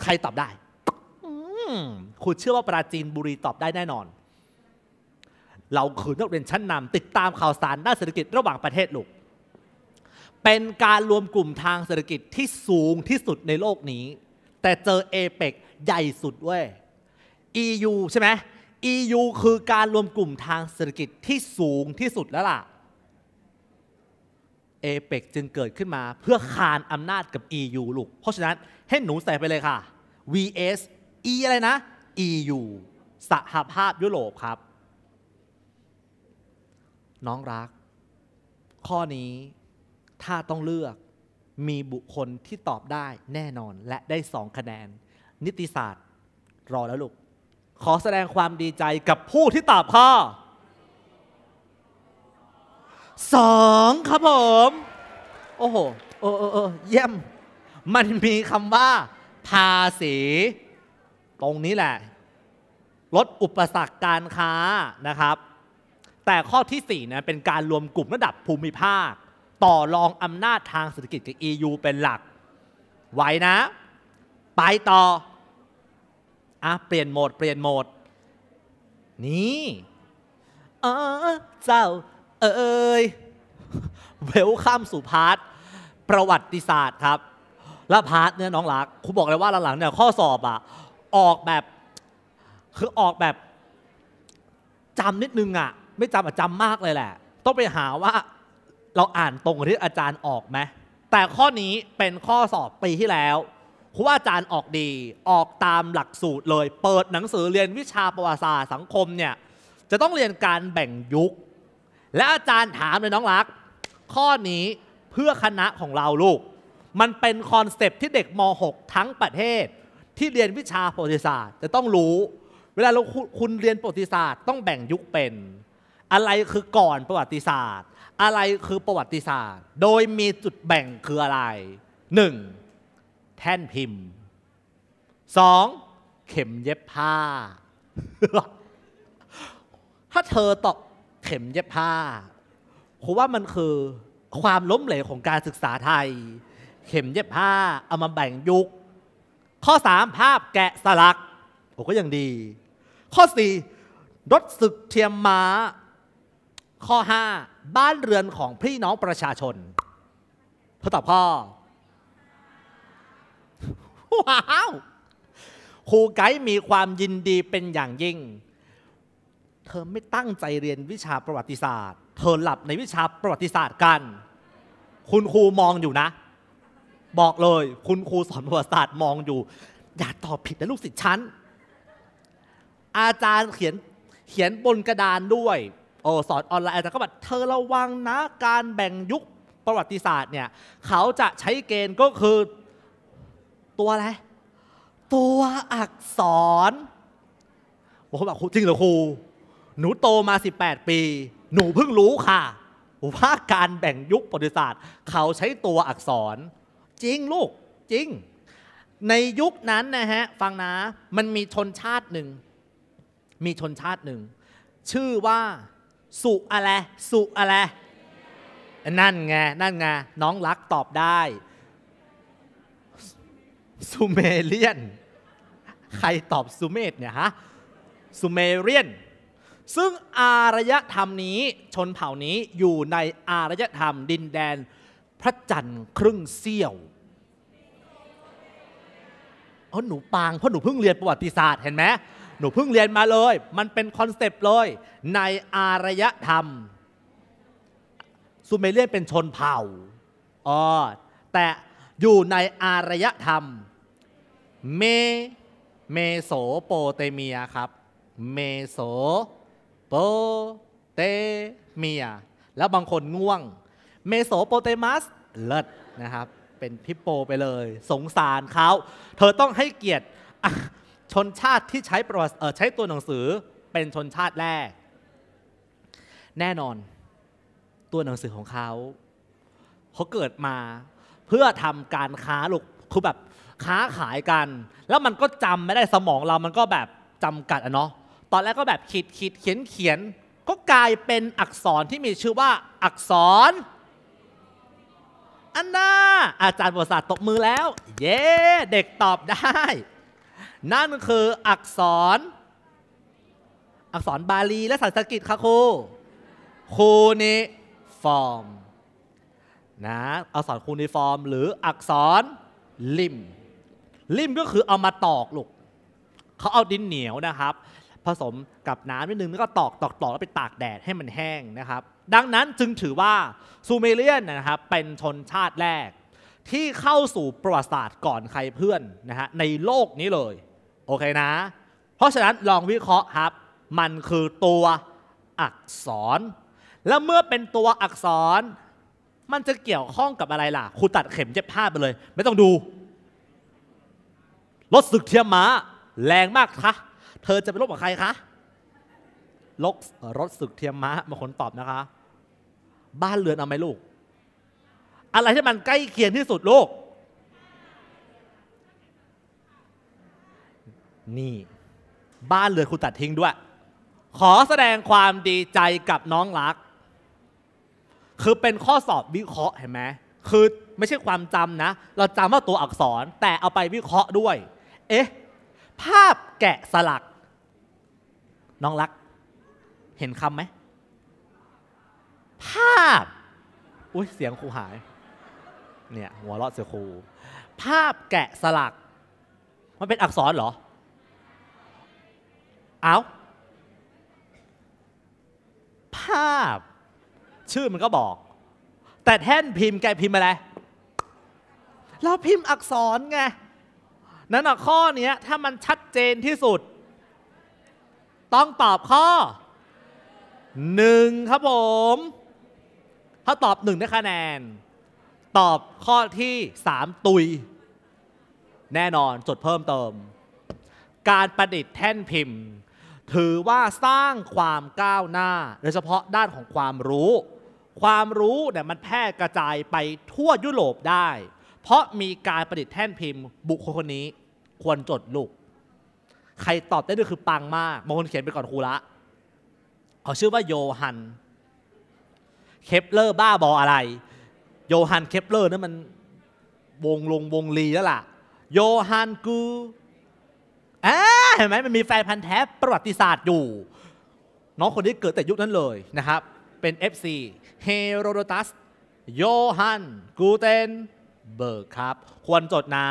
ใครตอบได้คุณเชื่อว่าปราจีนบุรีตอบได้แน่นอน เราคือนักเรียนชั้นนำติดตามข่าวสารด้านเศรษฐกิจระหว่างประเทศลูกเป็นการรวมกลุ่มทางเศรษฐกิจที่สูงที่สุดในโลกนี้ แต่เจอเอเปกใหญ่สุดเว้ย EU ใช่ไหม EU คือการรวมกลุ่มทางเศรษฐกิจที่สูงที่สุดแล้วล่ะเอเปกจึงเกิดขึ้นมาเพื่อคานอำนาจกับ EU ลูก เพราะฉะนั้นให้หนูใส่ไปเลยค่ะ VS E อะไรนะ EU สหภาพยุโรปครับ น้องรัก ข้อนี้ถ้าต้องเลือกมีบุคคลที่ตอบได้แน่นอนและได้สองคะแนน นิติศาสตร์ รอแล้วลูกขอแสดงความดีใจกับผู้ที่ตอบข้อสองครับผม โอ้โหโอ้โออเยี่ยม มันมีคำว่าภาษีตรงนี้แหละลดอุปสรรคการค้านะครับ แต่ข้อที่4นะเป็นการรวมกลุ่มระดับภูมิภาค ต่อรองอำนาจทางเศรษฐกิจกับ EU เป็นหลัก ไว้นะ ไปต่ออ่ะเปลี่ยนโหมด เปลี่ยนโหมด นี่อ๋อเจ้า เอ๋ยเวลข้ามสู่พาร์ทประวัติศาสตร์ครับและพาร์ทเนี่ยน้องหลักคุณบอกเลยว่าหลังๆเนี่ยข้อสอบอ่ะ ออกแบบ คือออกแบบจำนิดนึงอ่ะไม่จำอะจำมากเลยแหละ ต้องไปหาว่า เราอ่านตรงที่อาจารย์ออกไหม แต่ข้อนี้เป็นข้อสอบปีที่แล้วครูอาจารย์ออกดีออกตามหลักสูตรเลยเปิดหนังสือเรียนวิชาประวัติศาสตร์สังคมเนี่ยจะต้องเรียนการแบ่งยุค และอาจารย์ถามเลยน้องรัก ข้อนี้เพื่อคณะของเราลูก มันเป็นคอนเซปที่เด็กม .6 ทั้งประเทศที่เรียนวิชาประวัติศาสตร์ จะต้องรู้ เวลาเราคุณเรียนประวัติศาสตร์ต้องแบ่งยุคเป็น อะไรคือก่อนประวัติศาสตร์ อะไรคือประวัติศาสตร์ โดยมีจุดแบ่งคืออะไร 1. แท่นพิมพ์สองเข็มเย็บผ้า ถ้าเธอตอกเข็มเย็บผ้าผมว่ามันคือ ความล้มเหลวของการศึกษาไทย เข็มเย็บผ้า เอามาแบ่งยุค ข้อสามภาพแกะสลักผมก็ยังดี ข้อสี่รถศึกเทียมม้าข้อห้าบ้านเรือนของพี่น้องประชาชนเธอตอบข้อว้าวครูไกด์มีความยินดีเป็นอย่างยิ่ง เธอไม่ตั้งใจเรียนวิชาประวัติศาสตร์ เธอหลับในวิชาประวัติศาสตร์กัน คุณครูมองอยู่นะ บอกเลยคุณครูสอนประวัติศาสตร์มองอยู่ อย่าตอบผิดนะลูกศิษย์ฉันอาจารย์เขียนเขียนบนกระดานด้วย โอ้สอนออนไลน์อาจารย์ก็แบบเธอระวังนะการแบ่งยุคประวัติศาสตร์เนี่ย เขาจะใช้เกณฑ์ก็คือตัวอะไร ตัวอักษรบอกจริงเหรอครู หนูโตมา 18 ปี หนูเพิ่งรู้ค่ะว่าการแบ่งยุคประวัติศาสตร์ เขาใช้ตัวอักษร จริงลูกจริง ในยุคนั้นนะฮะฟังนะมันมีชนชาติหนึ่ง มีชนชาติหนึ่ง ชื่อว่า สุอะไรสุอะไรนั่นไงนั่นไง น้องรักตอบได้ซูเมเรียน ใครตอบซูเมตเนี่ยฮะ ซูเมเรียน ซึ่งอารยธรรมนี้ชนเผ่านี้อยู่ในอารยธรรมดินแดน พระจันทร์ครึ่งเสี้ยวเออหนูปางเพราะหนูเพิ่งเรียนประวัติศาสตร์เห็นไหม หนูเพิ่งเรียนมาเลย มันเป็นคอนเซปต์เลยในอารยธรรม ซูเมเรียนเป็นชนเผ่าอ๋อแต่อยู่ในอารยธรรมเมเมโสโปเตเมียครับเมโสโปเตเมีย แล้วบางคนง่วงเมโสโปเตมัสเลิศนะครับ เป็นพิปโปไปเลย สงสารเขา เธอต้องให้เกียรติ ชนชาติที่ใช้ประวัติใช้ตัวหนังสือเป็นชนชาติแรก แน่นอน ตัวหนังสือของเขา เขาเกิดมาเพื่อทำการค้าลูกคือแบบค้าขายกัน แล้วมันก็จำไม่ได้สมองเรามันก็แบบจำกัดอะเนาะตอนแรกก็แบบขีดขีดเขียนเขียนก็กลายเป็นอักษรที่มีชื่อว่า อักษร อันน่าอาจารย์ประวัติศาสตร์ตกมือแล้ว เย้ เด็กตอบได้ นั่นคืออักษร อักษรบาลีและสันสกฤตค่ะครูคูนิฟอร์มนะอักษรคูนิฟอร์ม หรืออักษรลิมลิ่มก็คือเอามาตอกลูกเขาเอาดินเหนียวนะครับ ผสมกับน้ำนิดนึงแล้วก็ตอกตอกตอกแล้วไปตากแดดให้มันแห้งนะครับดังนั้นจึงถือว่าซูเมเรียนนะครับเป็นชนชาติแรกที่เข้าสู่ประวัติศาสตร์ก่อนใครเพื่อนนะฮะในโลกนี้เลยโอเคนะเพราะฉะนั้นลองวิเคราะห์ครับมันคือตัวอักษร และเมื่อเป็นตัวอักษร มันจะเกี่ยวข้องกับอะไรล่ะครูตัดเข็มเย็บผ้าไปเลย ไม่ต้องดูรถสึกเทียมม้า แรงมากคะ เธอจะไปรบกับใครคะลกรถสึกเทียมม้ามาคนตอบนะคะ บ้านเรือนเอาไหมลูก อะไรที่มันใกล้เคียงที่สุดลูก นี่ บ้านเรือนคุณตัดทิ้งด้วย ขอแสดงความดีใจกับน้องรัก คือเป็นข้อสอบวิเคราะห์เห็นไหมคือไม่ใช่ความจำนะ เราจำว่าตัวอักษรแต่เอาไปวิเคราะห์ด้วยเอ๊ะ ภาพแกะสลัก น้องรัก เห็นคำไหม ภาพ อุ้ยเสียงครูหาย เนี่ย หัวเราะเสียครู ภาพแกะสลัก มันเป็นอักษรเหรอเอาภาพชื่อมันก็บอก แต่แท่นพิมพ์แกพิมพ์อะไร เราพิมพ์อักษรไงนั้นข้อนี้ถ้ามันชัดเจนที่สุด ต้องตอบข้อหนึ่งครับผม ถ้าตอบหนึ่งได้คะแนน ตอบข้อที่สามตุย แน่นอนจดเพิ่มเติม การประดิษฐ์แท่นพิมพ์ ถือว่าสร้างความก้าวหน้าโดยเฉพาะด้านของความรู้ ความรู้เนี่ยมันแพร่กระจายไปทั่วยุโรปได้ เพราะมีการประดิษฐ์แท่นพิมพ์บุคคลคนนี้ควรจดลูกใครตอบได้ด้วยคือปังมากบางคนเขียนไปก่อนครูละเขาชื่อว่าโยฮันเคปเลอร์บ้าบออะไรโยฮันเคปเลอร์นั่นมันวงลงวงลีแล้วล่ะโยฮันกูอ่าเห็นไหมมันมีแฟนพันธ์แท้ประวัติศาสตร์อยู่ น้องคนนี้เกิดแต่ยุคนั้นเลยนะครับ เป็น FC เฮโรโดตัสโยฮันกูเตนเบิร์กครับ ควรจดนะ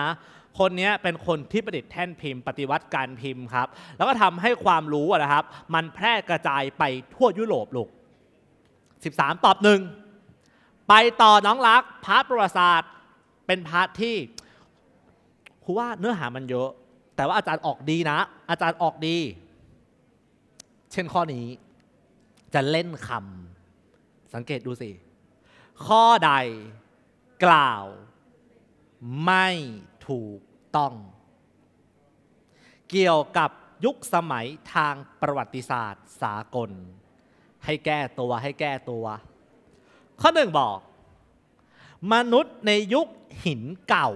คนนี้เป็นคนที่ประดิษฐ์แท่นพิมพ์ ปฏิวัติการพิมพ์ครับ แล้วก็ทำให้ความรู้นะครับ มันแพร่กระจายไปทั่วยุโรปลูก13 ตอบหนึ่ง ไปต่อน้องรักพาร์ทประวัติศาสตร์เป็นพาร์ทที่ครูว่าเนื้อหามันเยอะแต่ว่าอาจารย์ออกดีนะ อาจารย์ออกดี เช่นข้อนี้ จะเล่นคำสังเกตดูสิ ข้อใด กล่าว ไม่ถูกต้อง เกี่ยวกับยุคสมัยทางประวัติศาสตร์สากล ให้แก้ตัวให้แก้ตัว ข้อหนึ่งบอก มนุษย์ในยุคหินเก่า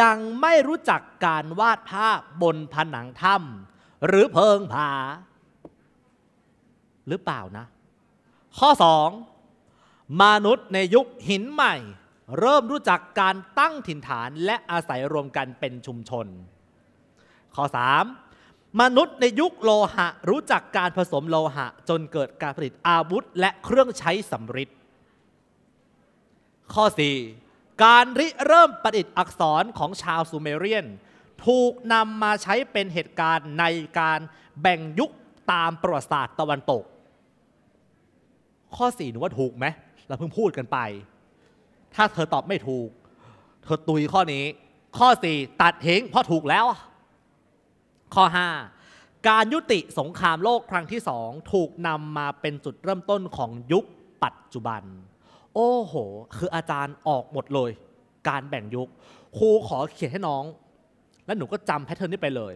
ยังไม่รู้จักการวาดภาพบนผนังถ้ำหรือเพิงผา หรือเปล่านะ ข้อสองมนุษย์ในยุคหินใหม่เริ่มรู้จักการตั้งถิ่นฐานและอาศัยรวมกันเป็นชุมชน ข้อ 3. มนุษย์ในยุคโลหะรู้จักการผสมโลหะจนเกิดการผลิตอาวุธ และเครื่องใช้สำริดข้อ 4. การริเริ่มประดิษฐ์อักษรของชาวซูเมเรียน ถูกนำมาใช้เป็นเหตุการณ์ในการแบ่งยุคตามประวัติศาสตร์ตะวันตก ข้อ4หนูว่าถูกไหม เราเพิ่งพูดกันไปถ้าเธอตอบไม่ถูก เธอตุยข้อนี้ ข้อ 4 ตัดเหงเพราะถูกแล้ว ข้อ 5 การยุติสงครามโลกครั้งที่สองถูกนำมาเป็นจุดเริ่มต้นของยุคปัจจุบัน โอ้โห คืออาจารย์ออกหมดเลย การแบ่งยุคครูขอเขียนให้น้อง และหนูก็จำแพทเทิร์นนี้ไปเลย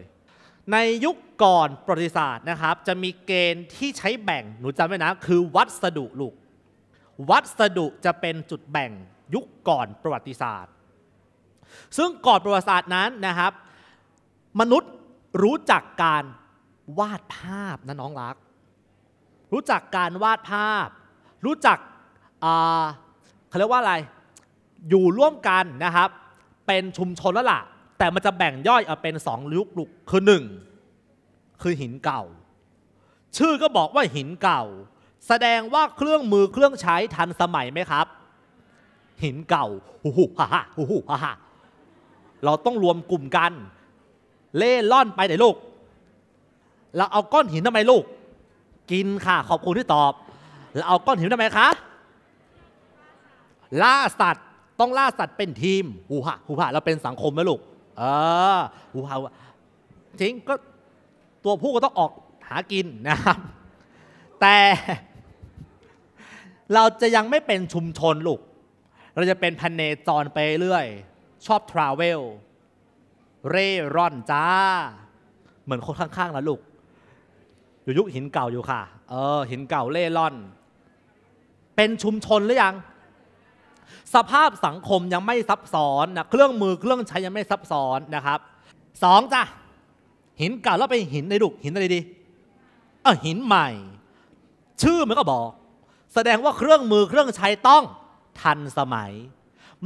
ในยุคก่อนประวัติศาสตร์นะครับ จะมีเกณฑ์ที่ใช้แบ่งหนูจำไว้นะ คือวัสดุลูก วัสดุจะเป็นจุดแบ่งยุคก่อนประวัติศาสตร์ ซึ่งก่อนประวัติศาสตร์นั้นนะครับ มนุษย์รู้จักการวาดภาพนะน้องรัก รู้จักการวาดภาพ รู้จักเขาเรียกว่าอะไร อยู่ร่วมกันนะครับ เป็นชุมชนแล้วล่ะ แต่มันจะแบ่งย่อยเอาเป็นสองยุคลุกคือหนึ่ง คือหินเก่า ชื่อก็บอกว่าหินเก่า แสดงว่าเครื่องมือเครื่องใช้ทันสมัยไหมครับหินเก่าหูหูฮ่าฮ่าหูหูฮ่าฮ่าเราต้องรวมกลุ่มกัน เล่ล่อนไปไหนลูก เราเอาก้อนหินทำไมลูก กินค่ะ ขอบคุณที่ตอบ เราเอาก้อนหินทำไมคะ ล่าสัตว์ ต้องล่าสัตว์เป็นทีมหู่าหู่า เราเป็นสังคมไหมลูก เออหู่าจริงก็ตัวผู้ก็ต้องออกหากินนะครับ แต่ เราจะยังไม่เป็นชุมชนลูกเราจะเป็นพันเนจรไปเรื่อย ชอบทราเวล เร่ร่อนจ้าเหมือนคนข้างๆนะลูก อยู่ยุคหินเก่าอยู่ค่ะ เออหินเก่าเร่ร่อน เป็นชุมชนหรือยัง สภาพสังคมยังไม่ซับซ้อนนะเครื่องมือเครื่องใช้ยังไม่ซับซ้อนนะครับสองจ้ะหินเก่าแล้วไปหินในลูก หินอะไรดีเออหินใหม่ ชื่อมันก็บอก แสดงว่าเครื่องมือเครื่องใช้ต้องทันสมัย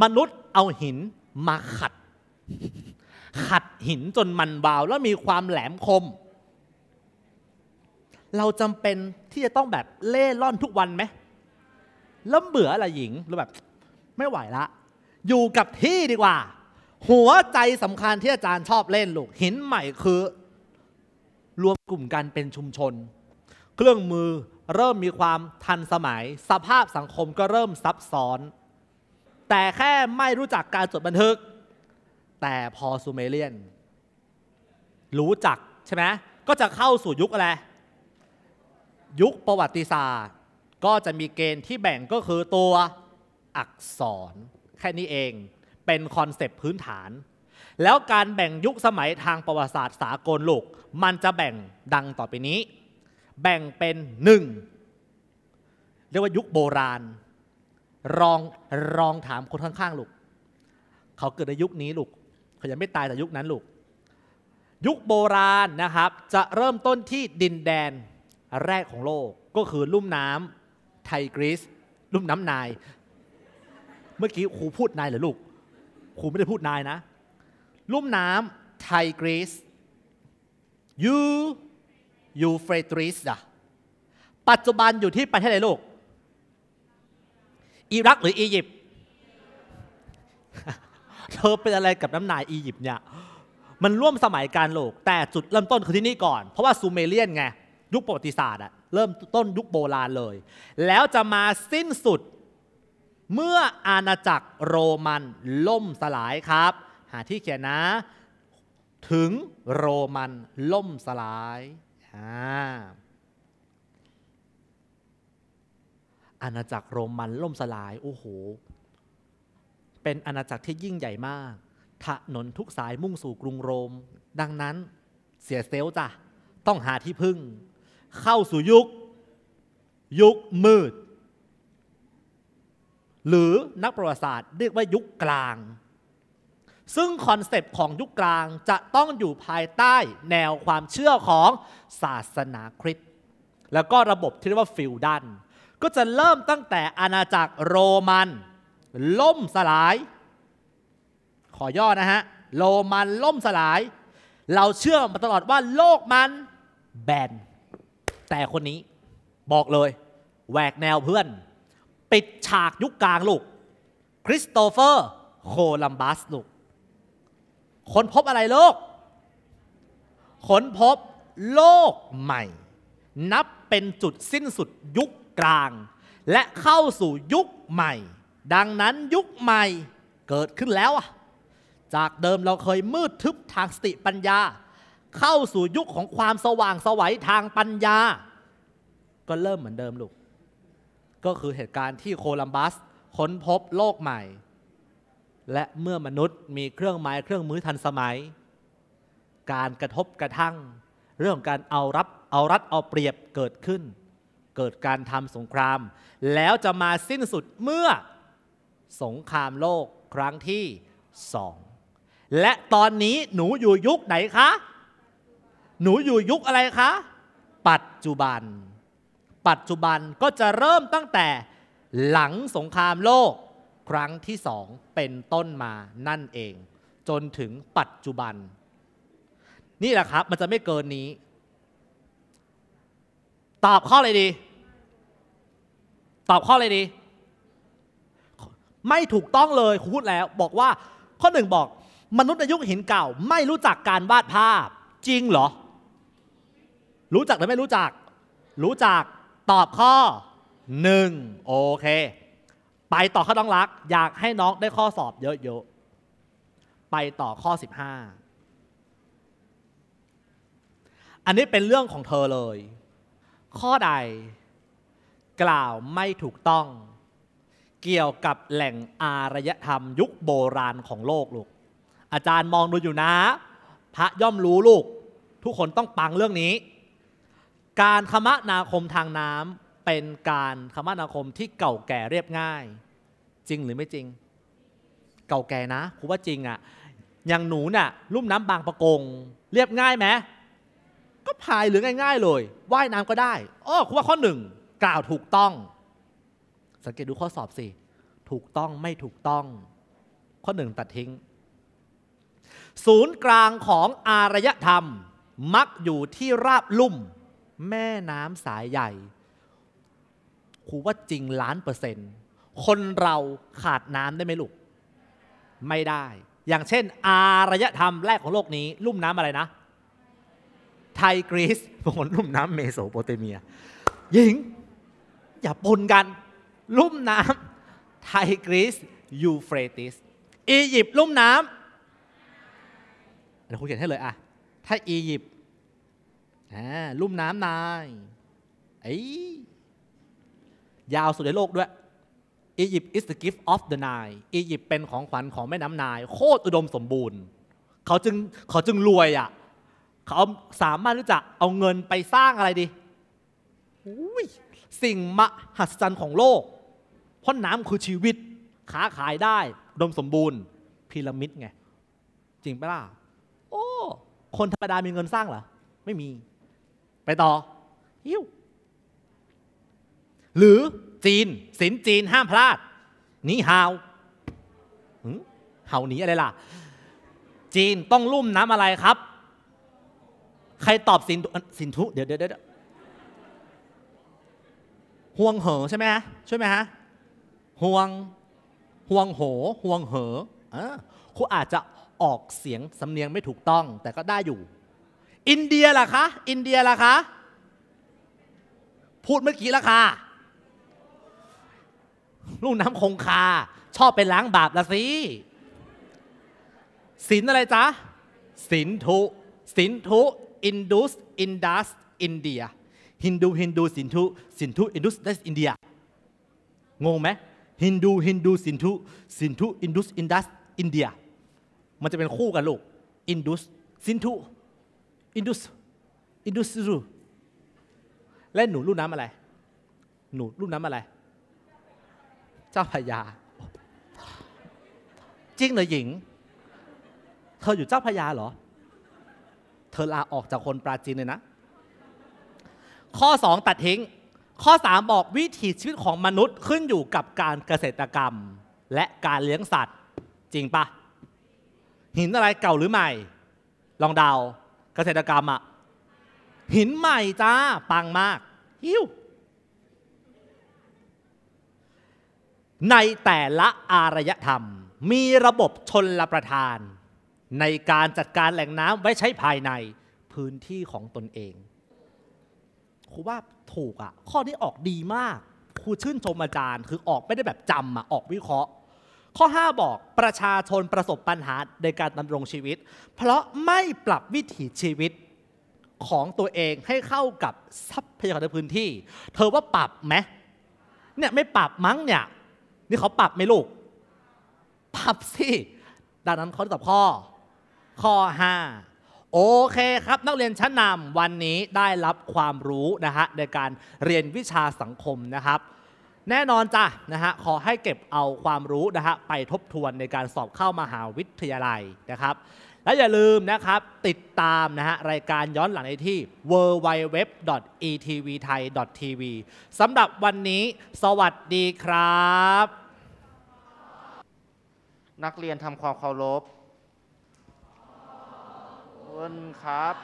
มนุษย์เอาหินมาขัด ขัดหินจนมันเบาแล้วมีความแหลมคม เราจำเป็นที่จะต้องแบบเล่ล่อนทุกวันไหมแล้วเบื่ออะไรหญิงหรือแบบ ไม่ไหวละ อยู่กับที่ดีกว่า หัวใจสำคัญที่อาจารย์ชอบเล่นลูกหินใหม่คือ รวมกลุ่มกันเป็นชุมชน เครื่องมือเริ่มมีความทันสมัย สภาพสังคมก็เริ่มซับซ้อน แต่แค่ไม่รู้จักการจดบันทึก แต่พอซูเมเรียนรู้จักใช่ไหมก็จะเข้าสู่ยุคอะไร ยุคประวัติศาสตร์ ก็จะมีเกณฑ์ที่แบ่งก็คือตัวอักษรแค่นี้เองเป็นคอนเซปต์พื้นฐาน แล้วการแบ่งยุคสมัยทางประวัติศาสตร์สากลโลกมันจะแบ่งดังต่อไปนี้แบ่งเป็นหนึ่งเรียกว่ายุคโบราณ รองรองถามคนข้าง ๆลูกเขาเกิดในยุคนี้ลูก เขายังไม่ตายแต่ยุคนั้นลูก ยุคโบราณนะครับ จะเริ่มต้นที่ดินแดนแรกของโลกก็คือลุ่มน้ำไทกรีสลุ่มน้ำนายเมื่อกี้ครูพูดนายเหรอลูกครูไม่ได้พูดนายนะ ลุ่มน้ำไทกรีสยูยูเฟรติสอะปัจจุบันอยู่ที่ประเทศไหนลูก อิรักหรืออียิปต์ เธอเป็นอะไรกับน้ำนายอียิปต์เนี่ย มันร่วมสมัยการโลก แต่จุดเริ่มต้นคือที่นี่ก่อน เพราะว่าซูเมเลียนไงยุคประวัติศาสตร์อะเริ่มต้นยุคโบราณเลย แล้วจะมาสิ้นสุด เมื่ออาณาจักรโรมันล่มสลายครับ หาที่เขียนนะ ถึงโรมันล่มสลายอาณาจักรโรมันล่มสลาย โอ้โห เป็นอาณาจักรที่ยิ่งใหญ่มากถนนทุกสายมุ่งสู่กรุงโรมดังนั้นเสียเซลจ้ะต้องหาที่พึ่ง เข้าสู่ยุค ยุคมืด หรือนักประวัติศาสตร์เรียกว่ายุคกลางซึ่งคอนเซปต์ของยุคกลางจะต้องอยู่ภายใต้แนวความเชื่อของศาสนาคริสต์แล้วก็ระบบที่เรียกว่าฟิวดันก็จะเริ่มตั้งแต่อาณาจักรโรมัน ล่มสลาย ขอย่อนะฮะ โรมันล่มสลาย เราเชื่อมาตลอดว่าโลกมันแบน แต่คนนี้บอกเลยแหวกแนวเพื่อน ปิดฉากยุคกลางลูกคริสโตเฟอร์ โคลัมบัสลูกค้นพบอะไรโลก ค้นพบโลกใหม่ นับเป็นจุดสิ้นสุดยุคกลาง และเข้าสู่ยุคใหม่ ดังนั้นยุคใหม่เกิดขึ้นแล้ว จากเดิมเราเคยมืดทึบทางสติปัญญา เข้าสู่ยุคของความสว่างสวัยทางปัญญา ก็เริ่มเหมือนเดิมลูก ก็คือเหตุการณ์ที่โคลัมบัสค้นพบโลกใหม่และเมื่อมนุษย์มีเครื่องไม้เครื่องมือทันสมัย การกระทบกระทั่ง เรื่องการเอารับเอารัดเอาเปรียบเกิดขึ้น เกิดการทำสงคราม แล้วจะมาสิ้นสุดเมื่อสงครามโลกครั้งที่สอง และตอนนี้หนูอยู่ยุคไหนคะ หนูอยู่ยุคอะไรคะ ปัจจุบัน ปัจจุบันก็จะเริ่มตั้งแต่หลังสงครามโลกครั้งที่สองเป็นต้นมานั่นเอง จนถึงปัจจุบัน นี่แหละครับมันจะไม่เกินนี้ ตอบข้ออะไรดี ตอบข้ออะไรดี ไม่ถูกต้องเลยคุณพูดแล้ว บอกว่า ข้อหนึ่งบอก มนุษย์ในยุคหินเก่า ไม่รู้จักการวาดภาพ จริงเหรอ รู้จักหรือไม่รู้จัก รู้จัก ตอบข้อหนึ่งโอเคไปต่อข้อต้องรักอยากให้น้องได้ข้อสอบเยอะๆ ไปต่อข้อ 15 อันนี้เป็นเรื่องของเธอเลย ข้อใดกล่าวไม่ถูกต้อง เกี่ยวกับแหล่งอารยธรรมยุคโบราณของโลกลูกอาจารย์มองดูอยู่นะ พระย่อมรู้ลูก ทุกคนต้องปังเรื่องนี้ การคมนาคมทางน้ำเป็นการคมนาคมที่เก่าแก่เรียบง่าย จริงหรือไม่จริง เก่าแก่นะครูว่าจริงอะ่ะอย่างหนูน่ะลุ่มน้ำบางประกง เรียบง่ายไหมก็พายหรือง่าย ๆ เลย ว่ายน้ำก็ได้อ้อครูว่าข้อหนึ่งกล่าวถูกต้อง สังเกตดูข้อสอบสิ ถูกต้องไม่ถูกต้อง ข้อหนึ่งตัดทิ้ง ศูนย์กลางของอารยธรรมมักอยู่ที่ราบลุ่มแม่น้ำสายใหญ่ครูว่าจริงล้านเปอร์เซ็นต์ คนเราขาดน้ำได้ไหมลูกไม่ได้ อย่างเช่น อารยธรรมแรกของโลกนี้ ลุ่มน้ำอะไรนะ ไทยกรีซบางคนลุ่มน้ำเมโสโปเตเมีย หญิง อย่าปนกัน ลุ่มน้ำไทยกรีซยูเฟรติส อียิปต์ลุ่มน้ำเดี๋ยวคุณเขียนให้เลยอะถ้าอียิปต์ลุ่มน้ำนายไอยาวสุดในโลกด้วยอียิปต์ is the gift of the Nile อียิปต์เป็นของขวัญของแม่น้ำนายโคตรอุดมสมบูรณ์ เขาจึงเขาจึงรวยอ่ะเขาสามารถที่จะเอาเงินไปสร้างอะไรดีสิ่งมหัศจรรย์ของโลก เพราะน้ำคือชีวิตค้าขายได้อุดมสมบูรณ์ พีระมิดไง จริงปะล่ะโอ้ คนธรรมดามีเงินสร้างเหรอ ไม่มี ไปต่อหิวหรือจีนสินจีนห้ามพลาดนี่ฮาวเฮาหนีอะไรล่ะ จีนต้องลุ่มน้ำอะไรครับ ใครตอบสินสินทุ เดี๋ยวเดี๋ยวเดี๋ยวห่วงเหอใช่ไหมฮะใช่ไหมฮะห่วงห่วงโหห่วงเหออ่าคุณอาจจะออกเสียงสำเนียงไม่ถูกต้อง แต่ก็ได้อยู่ อินเดียล่ะคะอินเดียล่ะคะ พูดเมื่อกี้ล่ะค่ะลูกน้ำคงคา ชอบไปล้างบาปละสิสินอะไรจ๊ะสินทุสินทุอินดุสอินดัสอินเดียฮินดูฮินดูสินทุสินทุอินดุสอินเดียงงไหมฮินดูฮินดูสินทุสินทุอินดุสอินดัสอินเดียมันจะเป็นคู่กันลูกอินดุสสินทุอินดุสอินดุสรูและหนูลูกน้ำอะไร หนูลูกน้ำอะไรเจ้าพญา จริงหรือหญิง เธออยู่เจ้าพญาเหรอ เธอลาออกจากคนปราจีนเลยนะ ข้อสองตัดทิ้ง ข้อสามบอกวิถีชีวิตของมนุษย์ขึ้นอยู่กับการเกษตรกรรม และการเลี้ยงสัตว์ จริงปะหินอะไรเก่าหรือใหม่ ลองเดา เกษตรกรรมอะหินใหม่จ้า ปังมากอิวในแต่ละอารยธรรม มีระบบชนละประทาน ในการจัดการแหล่งน้ำไว้ใช้ภายในพื้นที่ของตนเอง ครูว่าถูกอะ่ะข้อนี้ออกดีมากครูชื่นชมอาจารย์คือออกไม่ได้แบบจำอะออกวิเคราะห์ ข้อ 5 บอกประชาชนประสบปัญหาในการดำรงชีวิต เพราะไม่ปรับวิถีชีวิตของตัวเองให้เข้ากับทรัพยากรในพื้นที่ เธอว่าปรับไหมเนี่ยไม่ปรับมั้งเนี่ยนี่เขาปรับไหมลูก ปรับสิ ดังนั้นเขาตอบข้อ ข้อ 5 โอเคครับ นักเรียนชั้นนำวันนี้ได้รับความรู้นะฮะในการเรียนวิชาสังคมนะครับ แน่นอนจ้ะนะฮะขอให้เก็บเอาความรู้นะฮะไปทบทวนในการสอบเข้ามาหาวิทยาลัยนะครับและอย่าลืมนะครับติดตามนะฮะรายการย้อนหลังในที่ www.etvthai.tv สำหรับวันนี้ สวัสดีครับ นักเรียนทำความเคารพคุณครับ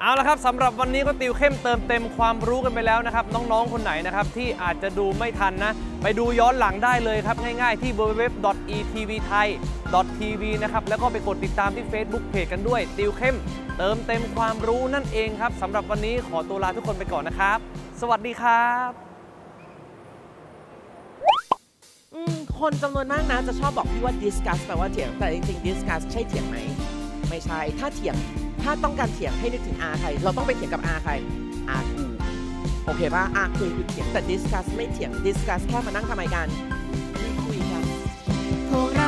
เอาละครับสำหรับวันนี้ก็ติวเข้มเติมเต็มความรู้กันไปแล้วนะครับน้อง ๆ คนไหนนะครับที่อาจจะดูไม่ทันนะ ไปดูย้อนหลังได้เลยครับ ง่ายๆที่ www.etvthai .tv นะครับแล้วก็ไปกดติดตามที่ Facebook Page กันด้วยติวเข้มเติมเต็มความรู้นั่นเองครับสำหรับวันนี้ขอตัวลาทุกคนไปก่อนนะครับ สวัสดีครับ คนจำนวนมากนะ จะชอบบอกพี่ว่า discuss แปลว่าเถียง แต่จริงๆ discuss ใช่เถียงไหมไม่ใช่ถ้าเถียงถ้าต้องการเถียงให้นึกถึงอาใคร เราต้องไปเถียงกับอาใครอากูโอเคป่ะอาคุยคือเถียงแต่ดิสคัสไม่เถียงดิสคัสแค่มานั่งทำไมกันคุยกัน